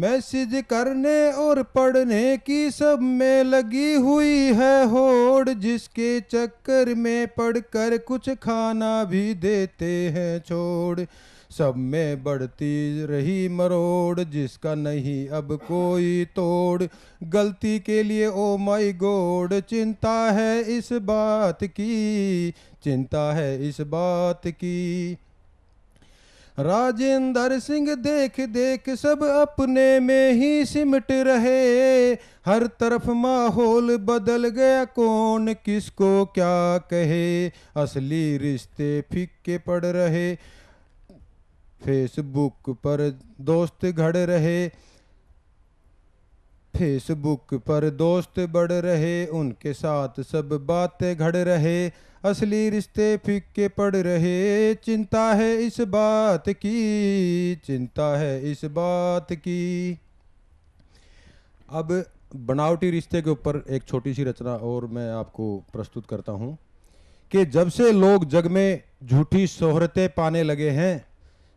मैसेज करने और पढ़ने की सब में लगी हुई है होड़ जिसके चक्कर में पढ़कर कुछ खाना भी देते हैं छोड़ सब में बढ़ती रही मरोड़ जिसका नहीं अब कोई तोड़ गलती के लिए ओ माई गोड चिंता है इस बात की चिंता है इस बात की राजेंद्र सिंह देख देख सब अपने में ही सिमट रहे हर तरफ माहौल बदल गया कौन किसको क्या कहे असली रिश्ते फीके पड़ रहे फेसबुक पर दोस्त घड़ रहे फेसबुक पर दोस्त बढ़ रहे उनके साथ सब बातें घड़ रहे असली रिश्ते फीके पड़ रहे चिंता है इस बात की चिंता है इस बात की अब बनावटी रिश्ते के ऊपर एक छोटी सी रचना और मैं आपको प्रस्तुत करता हूँ कि जब से लोग जग में झूठी शोहरतें पाने लगे हैं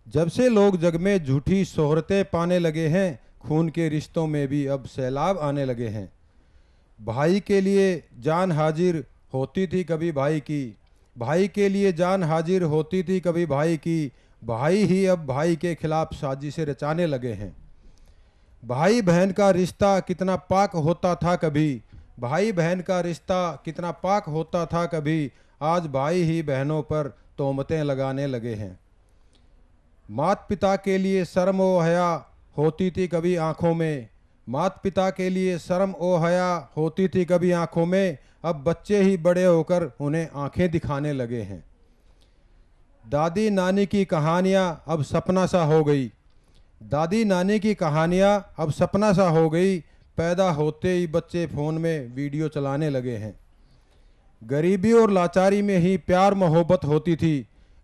जब से लोग जग में झूठी शोहरतें पाने लगे हैं खून के रिश्तों में भी अब सैलाब आने लगे हैं भाई के लिए जान हाजिर होती थी कभी भाई की भाई के लिए जान हाजिर होती थी कभी भाई की भाई ही अब भाई के खिलाफ साजिशें रचाने लगे हैं भाई बहन का रिश्ता कितना पाक होता था कभी भाई बहन का रिश्ता कितना पाक होता था कभी आज भाई ही बहनों पर तोमतें लगाने लगे हैं मात पिता के लिए शर्म ओ हया होती थी कभी आँखों में मात पिता के लिए शर्म ओ हया होती थी कभी आँखों में अब बच्चे ही बड़े होकर उन्हें आँखें दिखाने लगे हैं दादी नानी की कहानियाँ अब सपना सा हो गई दादी नानी की कहानियाँ अब सपना सा हो गई पैदा होते ही बच्चे फ़ोन में वीडियो चलाने लगे हैं गरीबी और लाचारी में ही प्यार मोहब्बत होती थी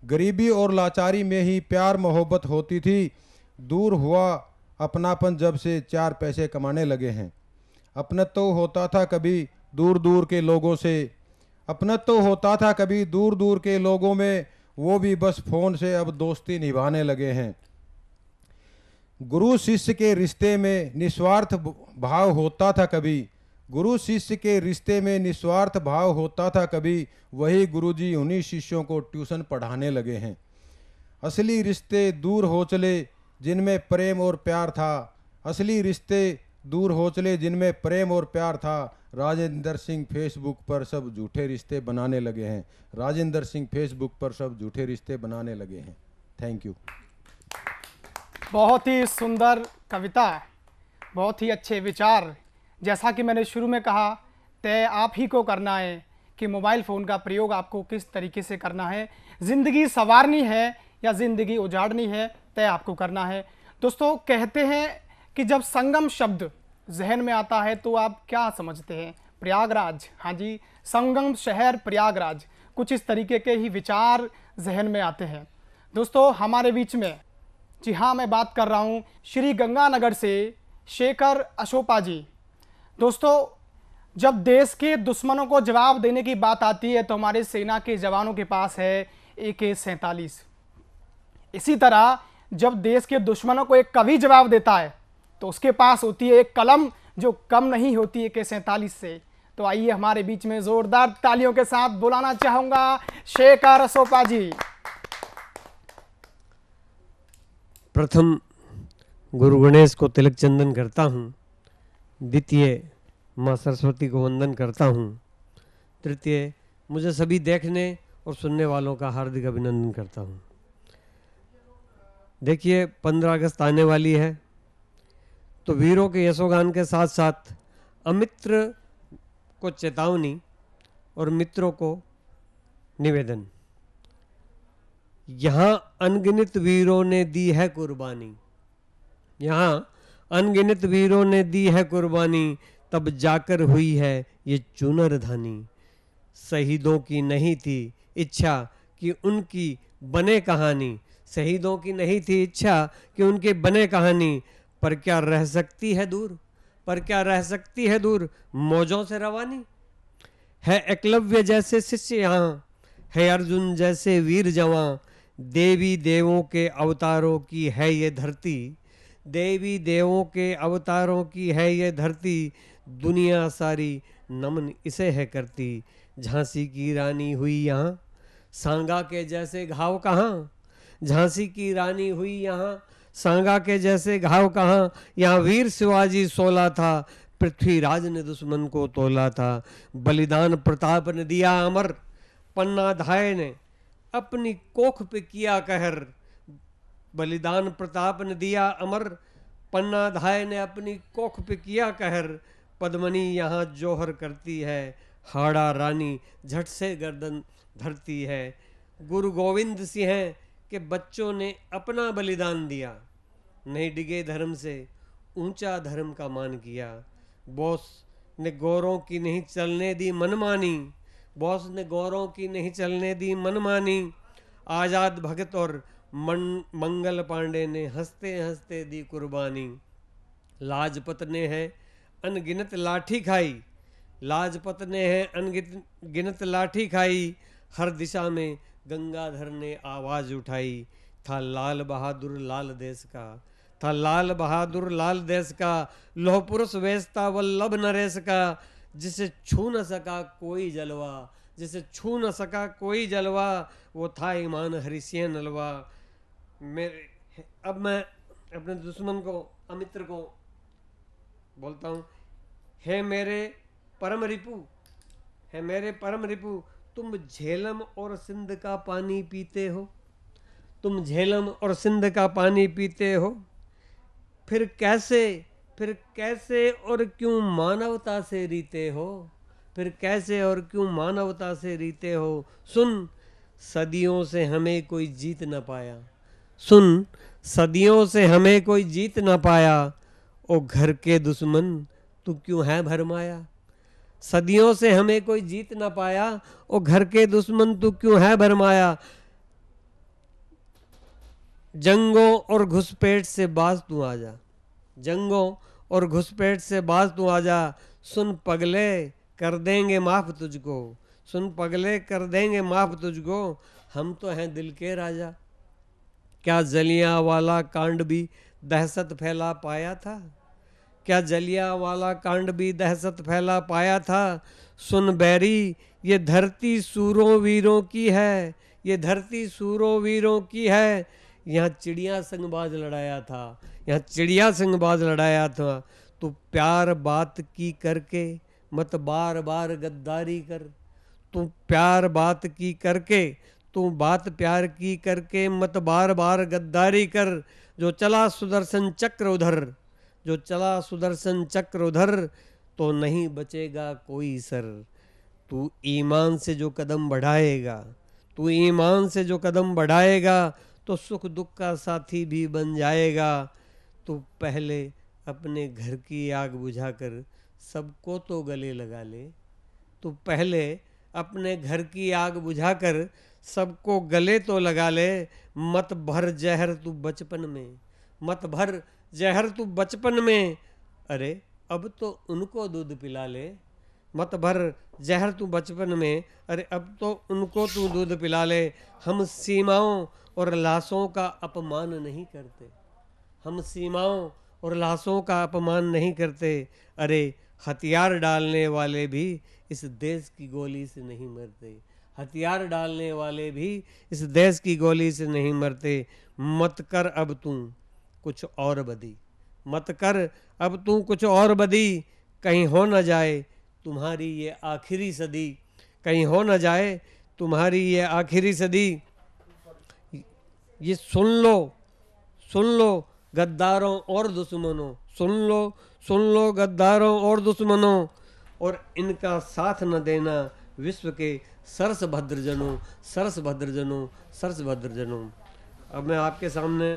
गरीबी और लाचारी में ही प्यार मोहब्बत होती थी दूर हुआ अपनापन जब से चार पैसे कमाने लगे हैं अपनत तो होता था कभी दूर दूर के लोगों से अपनत तो होता था कभी दूर दूर के लोगों में वो भी बस फ़ोन से अब दोस्ती निभाने लगे हैं गुरु शिष्य के रिश्ते में निस्वार्थ भाव होता था कभी गुरु शिष्य के रिश्ते में निस्वार्थ भाव होता था कभी वही गुरुजी उन्हीं शिष्यों को ट्यूशन पढ़ाने लगे हैं असली रिश्ते दूर हो चले जिनमें प्रेम और प्यार था असली रिश्ते दूर हो चले जिनमें प्रेम और प्यार था राजेंद्र सिंह फेसबुक पर सब झूठे रिश्ते बनाने लगे हैं राजेंद्र सिंह फेसबुक पर सब झूठे रिश्ते बनाने लगे हैं थैंक यू बहुत ही सुंदर कविता बहुत ही अच्छे विचार जैसा कि मैंने शुरू में कहा तय आप ही को करना है कि मोबाइल फ़ोन का प्रयोग आपको किस तरीके से करना है ज़िंदगी संवारनी है या ज़िंदगी उजाड़नी है तय आपको करना है दोस्तों कहते हैं कि जब संगम शब्द जहन में आता है तो आप क्या समझते हैं प्रयागराज हाँ जी संगम शहर प्रयागराज कुछ इस तरीके के ही विचार जहन में आते हैं दोस्तों हमारे बीच में जी हाँ मैं बात कर रहा हूँ श्री गंगानगर से शेखर अशोपा जी दोस्तों जब देश के दुश्मनों को जवाब देने की बात आती है तो हमारे सेना के जवानों के पास है ए के सैंतालीस इसी तरह जब देश के दुश्मनों को एक कवि जवाब देता है तो उसके पास होती है एक कलम जो कम नहीं होती है के सैंतालीस से तो आइए हमारे बीच में जोरदार तालियों के साथ बुलाना चाहूंगा शेखर सोपा जी प्रथम गुरु गणेश को तिलक चंदन करता हूं द्वितीय माँ सरस्वती को वंदन करता हूँ तृतीय मुझे सभी देखने और सुनने वालों का हार्दिक अभिनंदन करता हूँ देखिए पंद्रह अगस्त आने वाली है तो वीरों के यशोगान के साथ साथ अमित्र को चेतावनी और मित्रों को निवेदन यहाँ अनगिनत वीरों ने दी है कुर्बानी यहाँ अनगिनत वीरों ने दी है कुर्बानी तब जाकर हुई है ये चुनर धनी शहीदों की नहीं थी इच्छा कि उनकी बने कहानी शहीदों की नहीं थी इच्छा कि उनके बने कहानी पर क्या रह सकती है दूर पर क्या रह सकती है दूर मौजों से रवानी है एकलव्य जैसे शिष्य यहाँ है अर्जुन जैसे वीर जवां देवी देवों के अवतारों की है ये धरती देवी देवों के अवतारों की है ये धरती दुनिया सारी नमन इसे है करती झांसी की रानी हुई यहाँ सांगा के जैसे घाव कहाँ झांसी की रानी हुई यहाँ सांगा के जैसे घाव कहाँ यहाँ वीर शिवाजी सोला था पृथ्वीराज ने दुश्मन को तोला था बलिदान प्रताप ने दिया अमर पन्ना धाय ने अपनी कोख पे किया कहर बलिदान प्रताप ने दिया अमर पन्ना धाय ने अपनी कोख पे किया कहर पद्मनी यहाँ जोहर करती है हाड़ा रानी झट से गर्दन धरती है गुरु गोविंद सिंह के बच्चों ने अपना बलिदान दिया नहीं डिगे धर्म से ऊंचा धर्म का मान किया बॉस ने गौरों की नहीं चलने दी मनमानी बॉस ने गौरों की नहीं चलने दी मनमानी आज़ाद भगत और मन मंगल पांडे ने हंसते हंसते दी कुर्बानी लाजपत ने है अनगिनत लाठी खाई लाजपत ने है अनगिनत गिनत लाठी खाई हर दिशा में गंगाधर ने आवाज़ उठाई था लाल बहादुर लाल देश का था लाल बहादुर लाल देश का लोह पुरुष वेस्ता वल्लभ नरेश का जिसे छू न सका कोई जलवा जिसे छू न सका कोई जलवा वो था ईमान हरिशिय नलवा मेरे अब मैं अपने दुश्मन को अमित्र को बोलता हूँ हे मेरे परम रिपु है मेरे परम रिपु तुम झेलम और सिंध का पानी पीते हो तुम झेलम और सिंध का पानी पीते हो फिर कैसे फिर कैसे और क्यों मानवता से रीते हो फिर कैसे और क्यों मानवता से रीते हो सुन सदियों से हमें कोई जीत न पाया सुन सदियों से हमें कोई जीत ना पाया ओ घर के दुश्मन तू क्यों है भरमाया सदियों से हमें कोई जीत ना पाया ओ घर के दुश्मन तू क्यों है भरमाया जंगों और घुसपैठ से बाज तू आ जा जंगों और घुसपैठ से बाज तू आ जा सुन पगले कर देंगे माफ तुझको सुन पगले कर देंगे माफ तुझको हम तो हैं दिल के राजा क्या जलिया वाला कांड भी दहशत फैला पाया था क्या जलिया वाला कांड भी दहशत फैला पाया था सुन बैरी ये धरती सूरों वीरों की है ये धरती सूरों वीरों की है यहाँ चिड़िया संगबाज लड़ाया था यहाँ चिड़िया संगबाज लड़ाया था तो प्यार बात की करके मत बार बार गद्दारी कर तू प्यार बात की करके तू बात प्यार की करके मत बार बार गद्दारी कर जो चला सुदर्शन चक्र उधर जो चला सुदर्शन चक्र उधर तो नहीं बचेगा कोई सर तू ईमान से जो कदम बढ़ाएगा तू ईमान से जो कदम बढ़ाएगा तो सुख दुख का साथी भी बन जाएगा तो पहले अपने घर की आग बुझाकर सबको तो गले लगा ले तो पहले अपने घर की आग बुझाकर सबको गले तो लगा ले मत भर जहर तू बचपन में मत भर जहर तू बचपन में अरे अब तो उनको दूध पिला ले मत भर जहर तू बचपन में अरे अब तो उनको तू दूध पिला ले हम सीमाओं और लाशों का अपमान नहीं करते हम सीमाओं और लाशों का अपमान नहीं करते अरे हथियार डालने वाले भी इस देश की गोली से नहीं मरते हथियार डालने वाले भी इस देश की गोली से नहीं मरते मत कर अब तू कुछ और बदी मत कर अब तू कुछ और बदी कहीं हो न जाए तुम्हारी ये आखिरी सदी कहीं हो न जाए तुम्हारी ये आखिरी सदी ये सुन लो सुन लो गद्दारों और दुश्मनों सुन लो सुन लो गद्दारों और दुश्मनों और इनका साथ न देना विश्व के सरस भद्रजनों सरस भद्रजनों सरस भद्रजनों अब मैं आपके सामने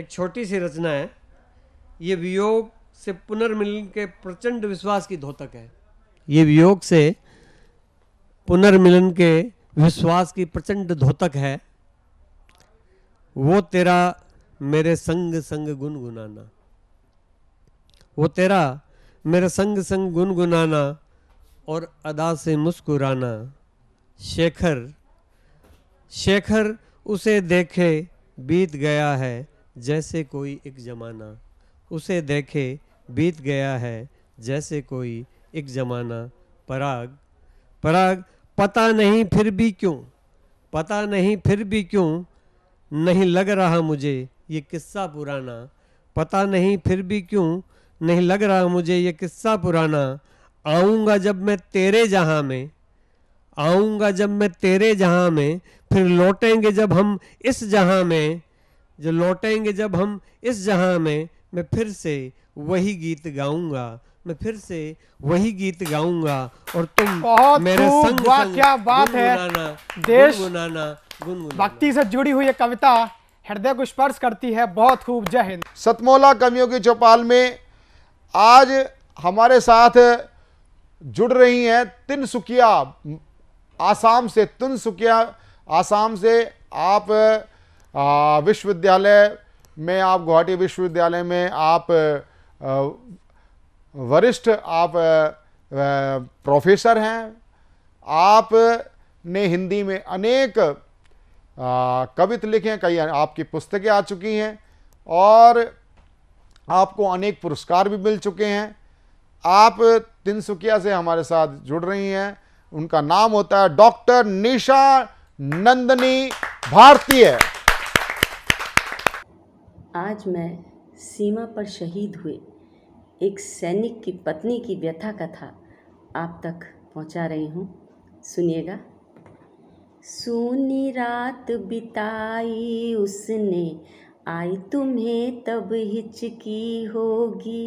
एक छोटी सी रचना है ये वियोग से पुनर्मिलन के प्रचंड विश्वास की धोतक है ये वियोग से पुनर्मिलन के विश्वास की प्रचंड धोतक है वो तेरा मेरे संग संग गुनगुनाना वो तेरा मेरे संग संग गुनगुनाना और अदा से मुस्कुराना शेखर शेखर उसे देखे बीत गया है जैसे कोई एक जमाना उसे देखे बीत गया है जैसे कोई एक जमाना पराग पराग पता नहीं फिर भी क्यों पता नहीं फिर भी क्यों नहीं लग रहा मुझे ये किस्सा पुराना पता नहीं फिर भी क्यों नहीं लग रहा मुझे ये किस्सा पुराना आऊँगा जब मैं तेरे जहाँ में आऊँगा जब मैं तेरे जहाँ में फिर लौटेंगे जब हम इस जहाँ में जो लौटेंगे जब हम इस जहाँ में मैं फिर से वही गीत गाऊंगा मैं फिर से वही गीत गाऊंगा और तुम बहुत मेरे संग संग क्या बात है देश गुनाना भक्ति से जुड़ी हुई कविता हृदय को स्पर्श करती है बहुत खूब जय हिंद सतमोला कवियों की चौपाल में आज हमारे साथ जुड़ रही हैं तिन सुखिया आसाम से तिन सुखिया आसाम से आप विश्वविद्यालय में आप गुवाहाटी विश्वविद्यालय में आप वरिष्ठ आप प्रोफेसर हैं आप ने हिंदी में अनेक कवित लिखे हैं कई आपकी पुस्तकें आ चुकी हैं और आपको अनेक पुरस्कार भी मिल चुके हैं आप तिनसुकिया से हमारे साथ जुड़ रही हैं उनका नाम होता है डॉक्टर निशा नंदनी भारतीय आज मैं सीमा पर शहीद हुए एक सैनिक की पत्नी की व्यथा कथा आप तक पहुंचा रही हूं सुनिएगा सुनी रात बिताई उसने आई तुम्हें तब हिचकी होगी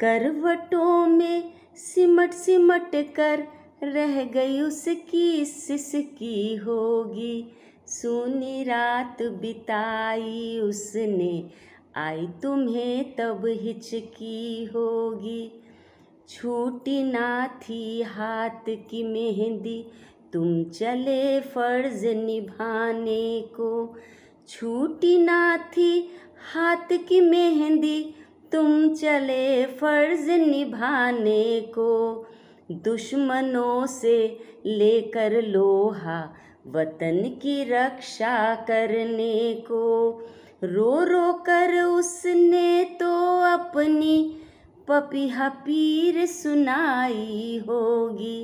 करवटों में सिमट सिमट कर रह गई उसकी सिसकी होगी सुनी रात बिताई उसने आई तुम्हें तब हिचकी होगी छूटी ना थी हाथ की मेहंदी तुम चले फर्ज निभाने को छूटी ना थी हाथ की मेहंदी तुम चले फर्ज निभाने को दुश्मनों से लेकर लोहा वतन की रक्षा करने को रो रो कर उसने तो अपनी पपी हपीर सुनाई होगी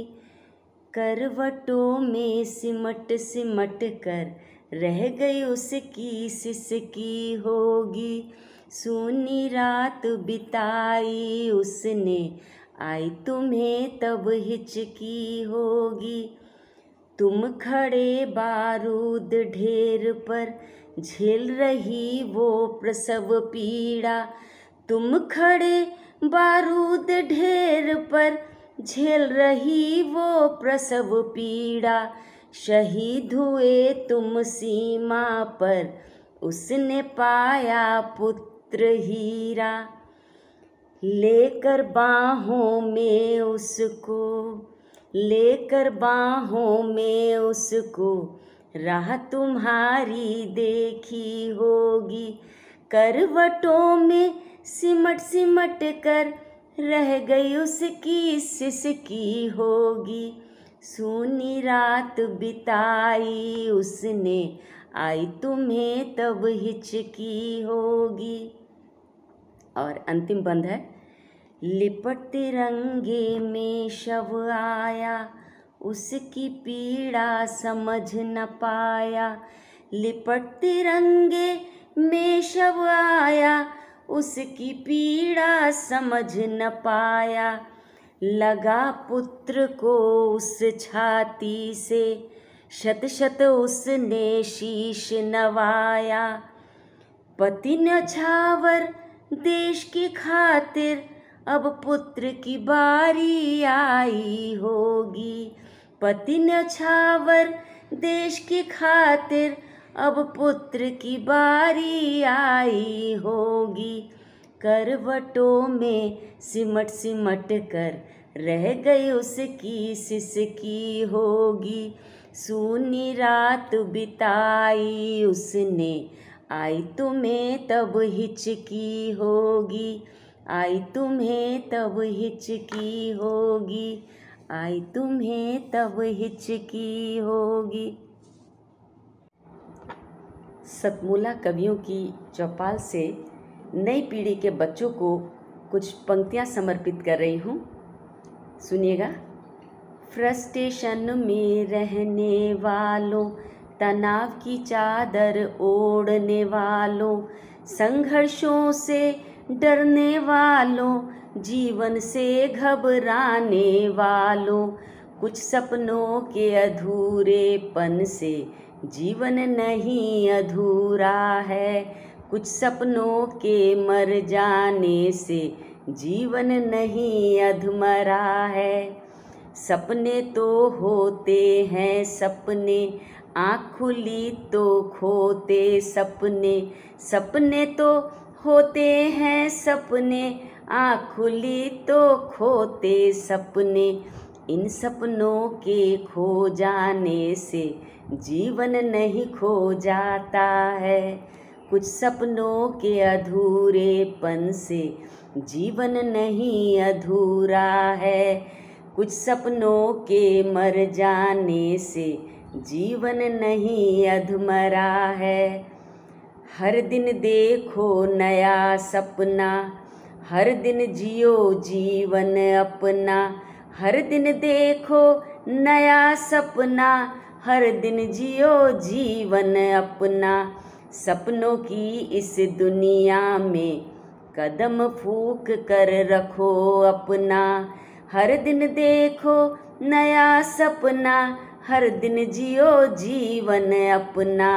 करवटों में सिमट सिमट कर रह गई उसकी सिसकी होगी सुनी रात बिताई उसने आई तुम्हें तब हिचकी होगी तुम खड़े बारूद ढेर पर झेल रही वो प्रसव पीड़ा तुम खड़े बारूद ढेर पर झेल रही वो प्रसव पीड़ा शहीद हुए तुम सीमा पर उसने पाया पुत्र हीरा लेकर बाहों में उसको लेकर बाहों में उसको राह तुम्हारी देखी होगी करवटों में सिमट सिमट कर रह गई उसकी सिसकी होगी सुनी रात बिताई उसने आई तुम्हें तब हिचकी होगी और अंतिम बंद है लिपट तिरंगे में शव आया उसकी पीड़ा समझ न पाया लिपट तिरंगे में शव आया उसकी पीड़ा समझ न पाया लगा पुत्र को उस छाती से शत शत उसने शीश नवाया पति न छावर देश की खातिर अब पुत्र की बारी आई होगी पति न छावर देश की खातिर अब पुत्र की बारी आई होगी करवटों में सिमट सिमट कर रह गई उसकी सिसकी होगी सुनी रात बिताई उसने आई तुम्हें तब हिचकी होगी आई तुम्हें तब हिचकी होगी आई तुम्हें तब हिचकी होगी सतमूला कवियों की चौपाल से नई पीढ़ी के बच्चों को कुछ पंक्तियाँ समर्पित कर रही हूँ सुनिएगा फ्रस्टेशन में रहने वालों तनाव की चादर ओढ़ने वालों संघर्षों से डरने वालों जीवन से घबराने वालों कुछ सपनों के अधूरेपन से जीवन नहीं अधूरा है कुछ सपनों के मर जाने से जीवन नहीं अधमरा है सपने तो होते हैं सपने आँख खुली तो खोते सपने सपने तो होते हैं सपने आँख खुली तो खोते सपने इन सपनों के खो जाने से जीवन नहीं खो जाता है कुछ सपनों के अधूरेपन से जीवन नहीं अधूरा है कुछ सपनों के मर जाने से जीवन नहीं अधमरा है हर दिन देखो नया सपना हर दिन जियो जीवन अपना हर दिन देखो नया सपना हर दिन जियो जीवन अपना सपनों की इस दुनिया में कदम फूक कर रखो अपना हर दिन देखो नया सपना हर दिन जियो जीवन अपना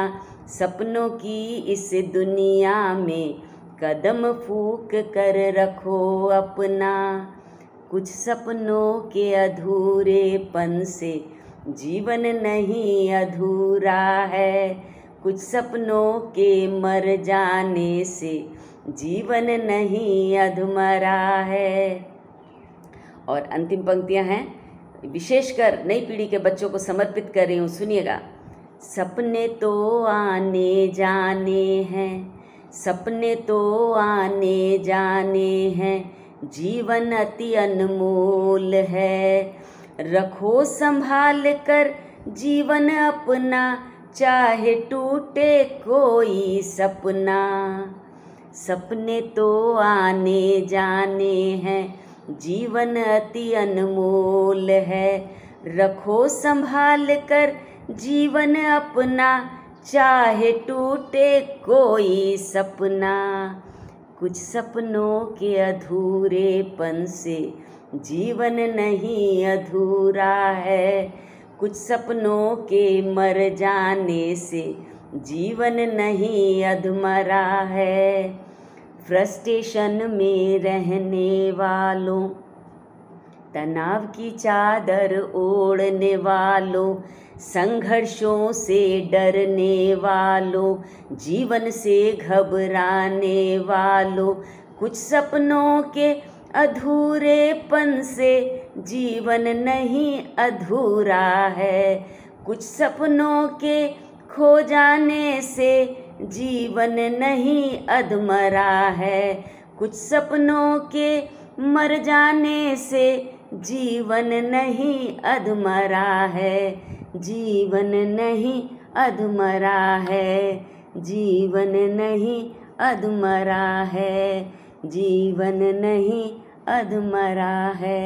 सपनों की इस दुनिया में कदम फूक कर रखो अपना कुछ सपनों के अधूरेपन से जीवन नहीं अधूरा है कुछ सपनों के मर जाने से जीवन नहीं अधमरा है और अंतिम पंक्तियां हैं विशेषकर नई पीढ़ी के बच्चों को समर्पित कर रही हूँ सुनिएगा सपने तो आने जाने हैं सपने तो आने जाने हैं जीवन अति अनमोल है रखो संभाल कर जीवन अपना चाहे टूटे कोई सपना सपने तो आने जाने हैं जीवन अति अनमोल है रखो संभाल कर जीवन अपना चाहे टूटे कोई सपना कुछ सपनों के अधूरेपन से जीवन नहीं अधूरा है कुछ सपनों के मर जाने से जीवन नहीं अधमरा है फ्रस्टेशन में रहने वालों तनाव की चादर ओढ़ने वालों संघर्षों से डरने वालों जीवन से घबराने वालों कुछ सपनों के अधूरेपन से जीवन नहीं अधूरा है कुछ सपनों के खो जाने से जीवन नहीं अधमरा है कुछ सपनों के मर जाने से जीवन नहीं अधमरा है जीवन नहीं अधमरा है जीवन नहीं अधमरा है जीवन नहीं अधमरा है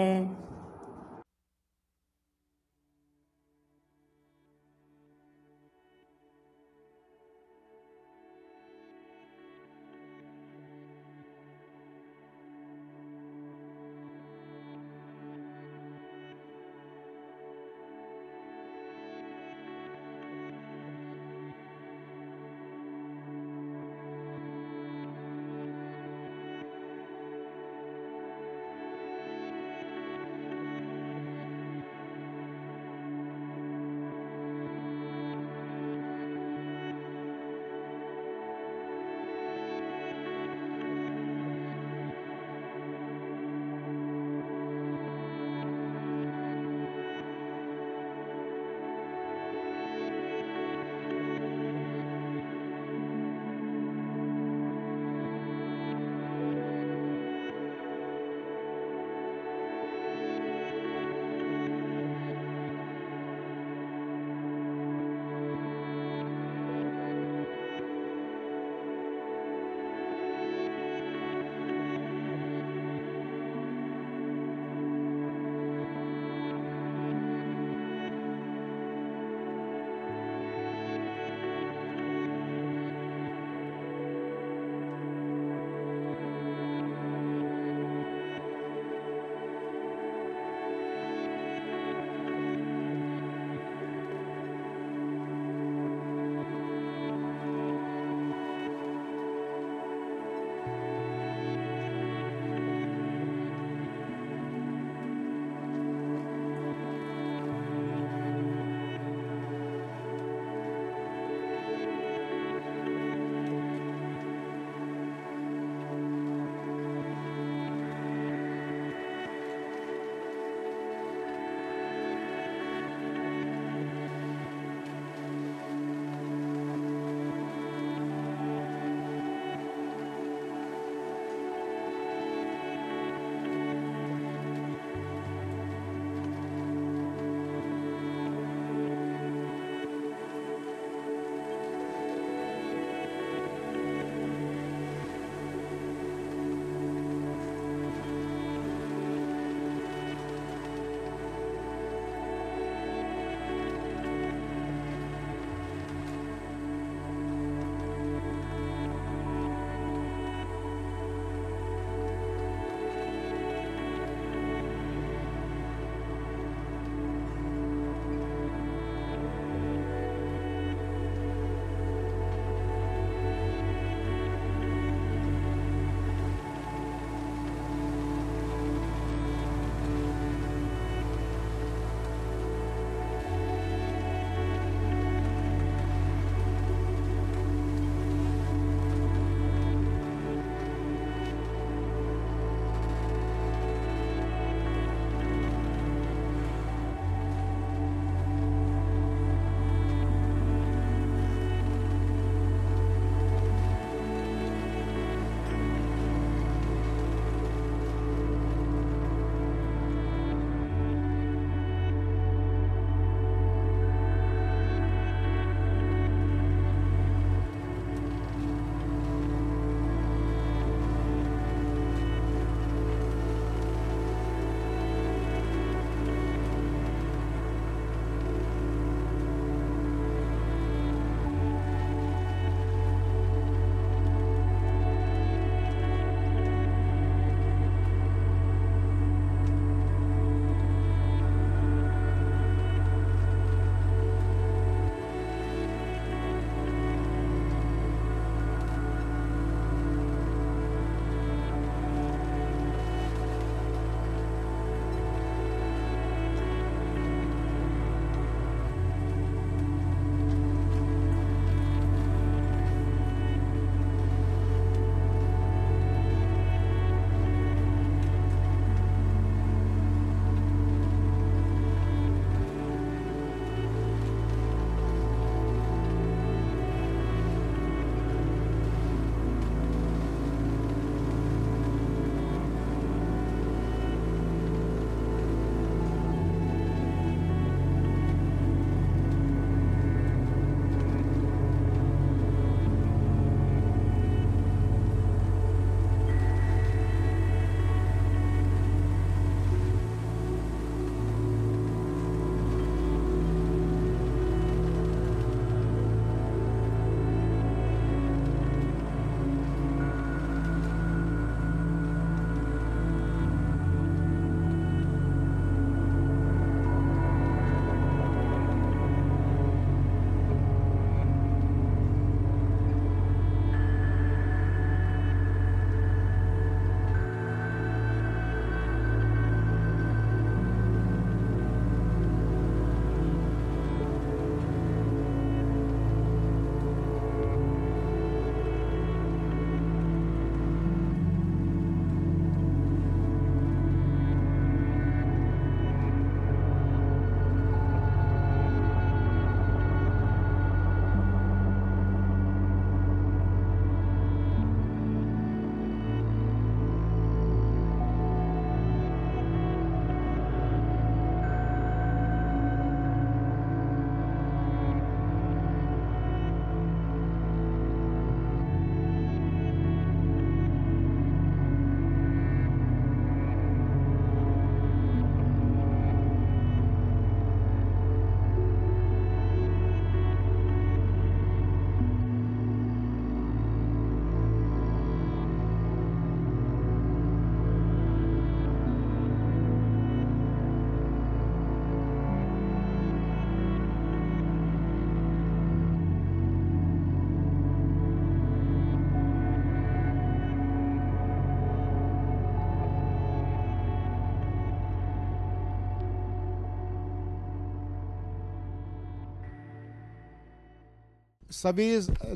सभी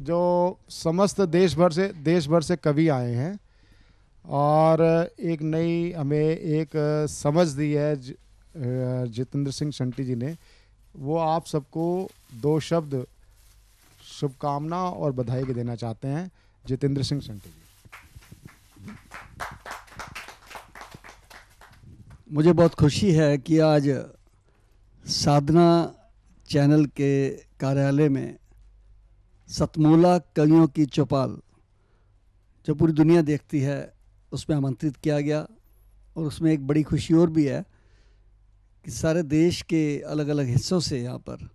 जो समस्त देश भर से देश भर से कवि आए हैं और एक नई हमें एक समझ दी है जितेंद्र सिंह शंटी जी ने वो आप सबको दो शब्द शुभकामना और बधाई के देना चाहते हैं जितेंद्र सिंह शंटी जी मुझे बहुत खुशी है कि आज साधना चैनल के कार्यालय में सतमूला कवियों की चौपाल जो पूरी दुनिया देखती है उसमें आमंत्रित किया गया और उसमें एक बड़ी खुशी और भी है कि सारे देश के अलग अलग हिस्सों से यहाँ पर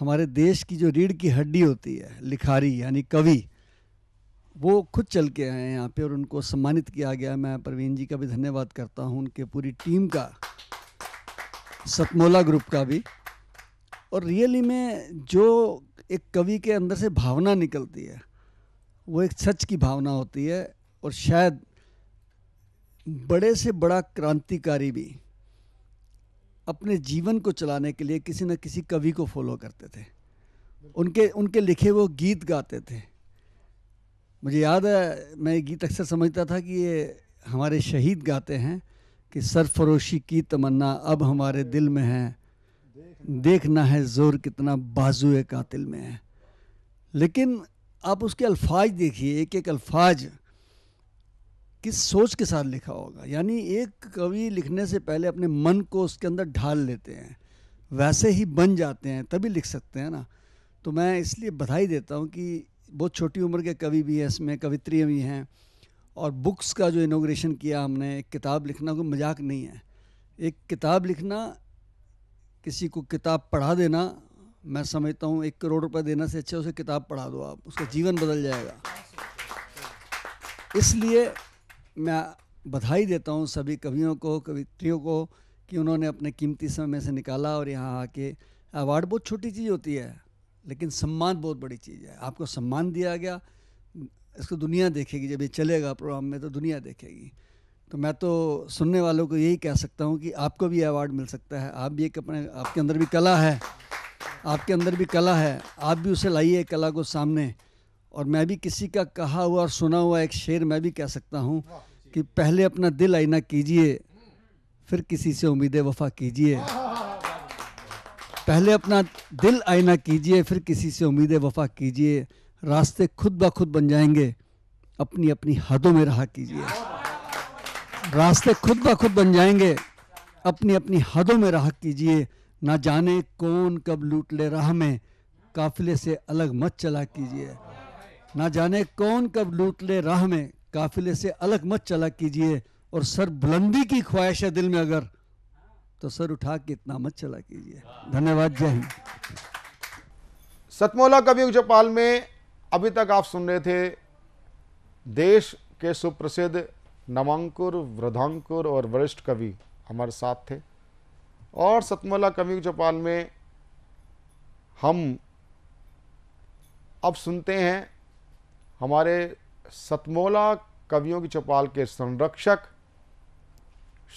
हमारे देश की जो रीढ़ की हड्डी होती है लिखारी यानी कवि वो खुद चल के आए हैं यहाँ पे और उनको सम्मानित किया गया मैं प्रवीण जी का भी धन्यवाद करता हूँ उनके पूरी टीम का सतमोला ग्रुप का भी और रियली में जो एक कवि के अंदर से भावना निकलती है वो एक सच की भावना होती है और शायद बड़े से बड़ा क्रांतिकारी भी अपने जीवन को चलाने के लिए किसी न किसी कवि को फॉलो करते थे उनके उनके लिखे वो गीत गाते थे मुझे याद है मैं ये गीत अक्सर समझता था कि ये हमारे शहीद गाते हैं कि सरफरोशी की तमन्ना अब हमारे दिल में है देखना है ज़ोर कितना बाजू कातिल में है लेकिन आप उसके अल्फाज देखिए एक एक अल्फाज किस सोच के साथ लिखा होगा यानी एक कवि लिखने से पहले अपने मन को उसके अंदर ढाल लेते हैं वैसे ही बन जाते हैं तभी लिख सकते हैं ना तो मैं इसलिए बधाई देता हूँ कि बहुत छोटी उम्र के कवि भी हैं इसमें कवित्री भी हैं और बुक्स का जो इनोग्रेशन किया हमने एक किताब लिखना कोई मजाक नहीं है एक किताब लिखना किसी को किताब पढ़ा देना मैं समझता हूँ एक करोड़ रुपए देने से अच्छा उसे किताब पढ़ा दो आप उसका जीवन बदल जाएगा इसलिए मैं बधाई देता हूँ सभी कवियों को कवित्रियों को कि उन्होंने अपने कीमती समय में से निकाला और यहाँ आके अवार्ड बहुत छोटी चीज़ होती है लेकिन सम्मान बहुत बड़ी चीज़ है आपको सम्मान दिया गया इसको दुनिया देखेगी जब ये चलेगा प्रोग्राम में तो दुनिया देखेगी तो मैं तो सुनने वालों को यही कह सकता हूँ कि आपको भी अवार्ड मिल सकता है आप भी एक अपने आपके अंदर भी कला है आपके अंदर भी कला है आप भी उसे लाइए कला को सामने और मैं भी किसी का कहा हुआ और सुना हुआ एक शेर मैं भी कह सकता हूँ कि पहले अपना दिल आईना कीजिए फिर किसी से उम्मीद वफा कीजिए पहले अपना दिल आईना कीजिए फिर किसी से उम्मीद वफा कीजिए रास्ते खुद ब खुद बन जाएंगे अपनी अपनी हदों में रहा कीजिए रास्ते खुद ब खुद बन जाएंगे अपनी अपनी हदों में राह कीजिए ना जाने कौन कब लूट ले राह में काफिले से अलग मत चला कीजिए ना जाने कौन कब लूट ले राह में काफिले से अलग मत चला कीजिए और सर बुलंदी की ख्वाहिश है दिल में अगर तो सर उठा के इतना मत चला कीजिए धन्यवाद जय हिंद सतमोला कवि जपाल में अभी तक आप सुन रहे थे देश के सुप्रसिद्ध नवांकुर वृद्धांकुर और वरिष्ठ कवि हमारे साथ थे और सतमला कवि चौपाल में हम अब सुनते हैं हमारे सतमोला कवियों की चौपाल के संरक्षक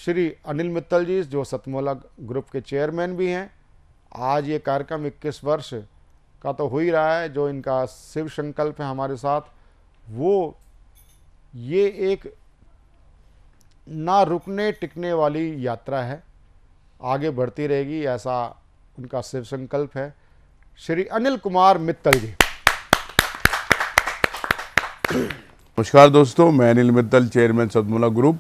श्री अनिल मित्तल जी जो सतमोला ग्रुप के चेयरमैन भी हैं आज ये कार्यक्रम 21 वर्ष का तो हो ही रहा है जो इनका शिव संकल्प है हमारे साथ वो ये एक ना रुकने टिकने वाली यात्रा है आगे बढ़ती रहेगी ऐसा उनका शिव संकल्प है श्री अनिल कुमार मित्तल जी नमस्कार दोस्तों मैं अनिल मित्तल चेयरमैन सदमुला ग्रुप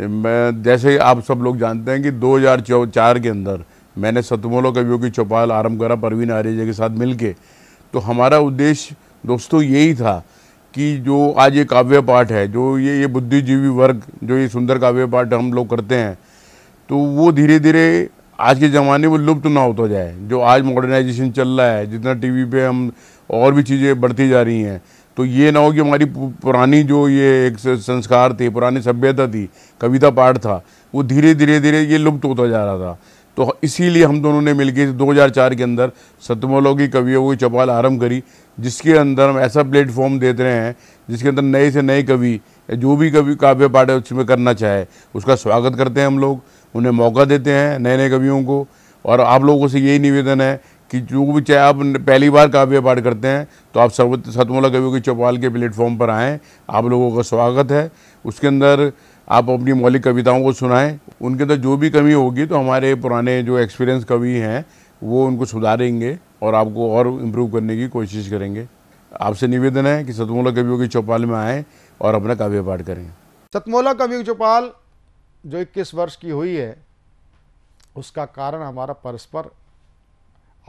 मैं जैसे आप सब लोग जानते हैं कि 2004 के अंदर मैंने सतमोलो कवियों की चौपाल आरंभ करा परवीन आर्य जी के साथ मिलके तो हमारा उद्देश्य दोस्तों यही था कि जो आज ये काव्य पाठ है जो ये ये बुद्धिजीवी वर्ग जो ये सुंदर काव्य पाठ हम लोग करते हैं तो वो धीरे धीरे आज के ज़माने में लुप्त ना होता जाए जो आज मॉडर्नाइजेशन चल रहा है जितना टीवी पे हम और भी चीज़ें बढ़ती जा रही हैं तो ये ना हो कि हमारी पुरानी जो ये एक संस्कार थे पुरानी सभ्यता थी कविता पाठ था वो धीरे धीरे धीरे ये लुप्त होता जा रहा था तो इसीलिए हम दोनों ने मिलकर 2004 के अंदर सत्यमौलों की कवियों की चपाल आरंभ करी जिसके अंदर हम ऐसा प्लेटफॉर्म दे रहे हैं जिसके अंदर नए से नए कवि जो भी कवि काव्य पाठ उसमें करना चाहे उसका स्वागत करते हैं हम लोग उन्हें मौका देते हैं नए नए कवियों को और आप लोगों से यही निवेदन है कि जो भी चाहे आप पहली बार काव्य पाठ करते हैं तो आप सर्व सतमोला कवियों की चौपाल के प्लेटफॉर्म पर आएँ आप लोगों का स्वागत है उसके अंदर आप अपनी मौलिक कविताओं को सुनाएं उनके अंदर जो भी कमी होगी तो हमारे पुराने जो एक्सपीरियंस कवि हैं वो उनको सुधारेंगे और आपको और इम्प्रूव करने की कोशिश करेंगे आपसे निवेदन है कि सतमोला कवियों की चौपाल में आएँ और अपना काव्य पाठ करें सतमोला कवि चौपाल जो इक्कीस वर्ष की हुई है उसका कारण हमारा परस्पर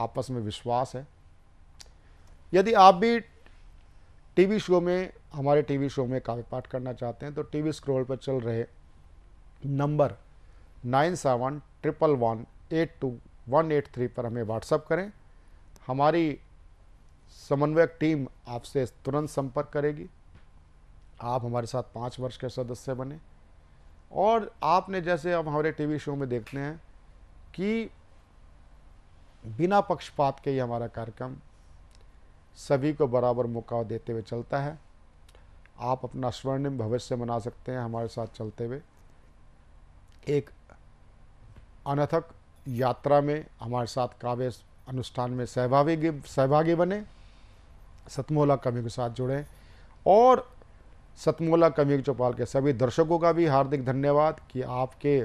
आपस में विश्वास है यदि आप भी टीवी शो में हमारे टीवी शो में काव्य पाठ करना चाहते हैं तो टीवी स्क्रोल पर चल रहे number nine seven triple one eight two one eight three पर हमें व्हाट्सअप करें हमारी समन्वयक टीम आपसे तुरंत संपर्क करेगी आप हमारे साथ पाँच वर्ष के सदस्य बने और आपने जैसे अब हमारे टीवी शो में देखते हैं कि बिना पक्षपात के ही हमारा कार्यक्रम सभी को बराबर मौका देते हुए चलता है आप अपना स्वर्णिम भविष्य बना सकते हैं हमारे साथ चलते हुए एक अनथक यात्रा में हमारे साथ काव्य अनुष्ठान में सहभागी सहभागी बने सतमोला कमी के साथ जुड़ें और सतमोला कमी चौपाल के सभी दर्शकों का भी हार्दिक धन्यवाद कि आपके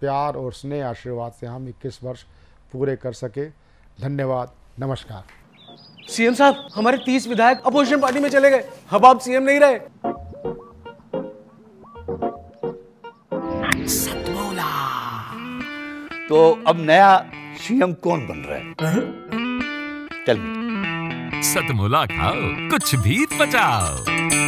प्यार और स्नेह आशीर्वाद से हम 21 वर्ष पूरे कर सके धन्यवाद नमस्कार सीएम साहब हमारे 30 विधायक अपोजिशन पार्टी में चले गए अब आप सीएम नहीं रहे तो अब नया सीएम कौन बन रहा है चल हम्म। सतमुला खाओ कुछ भी तो बचाओ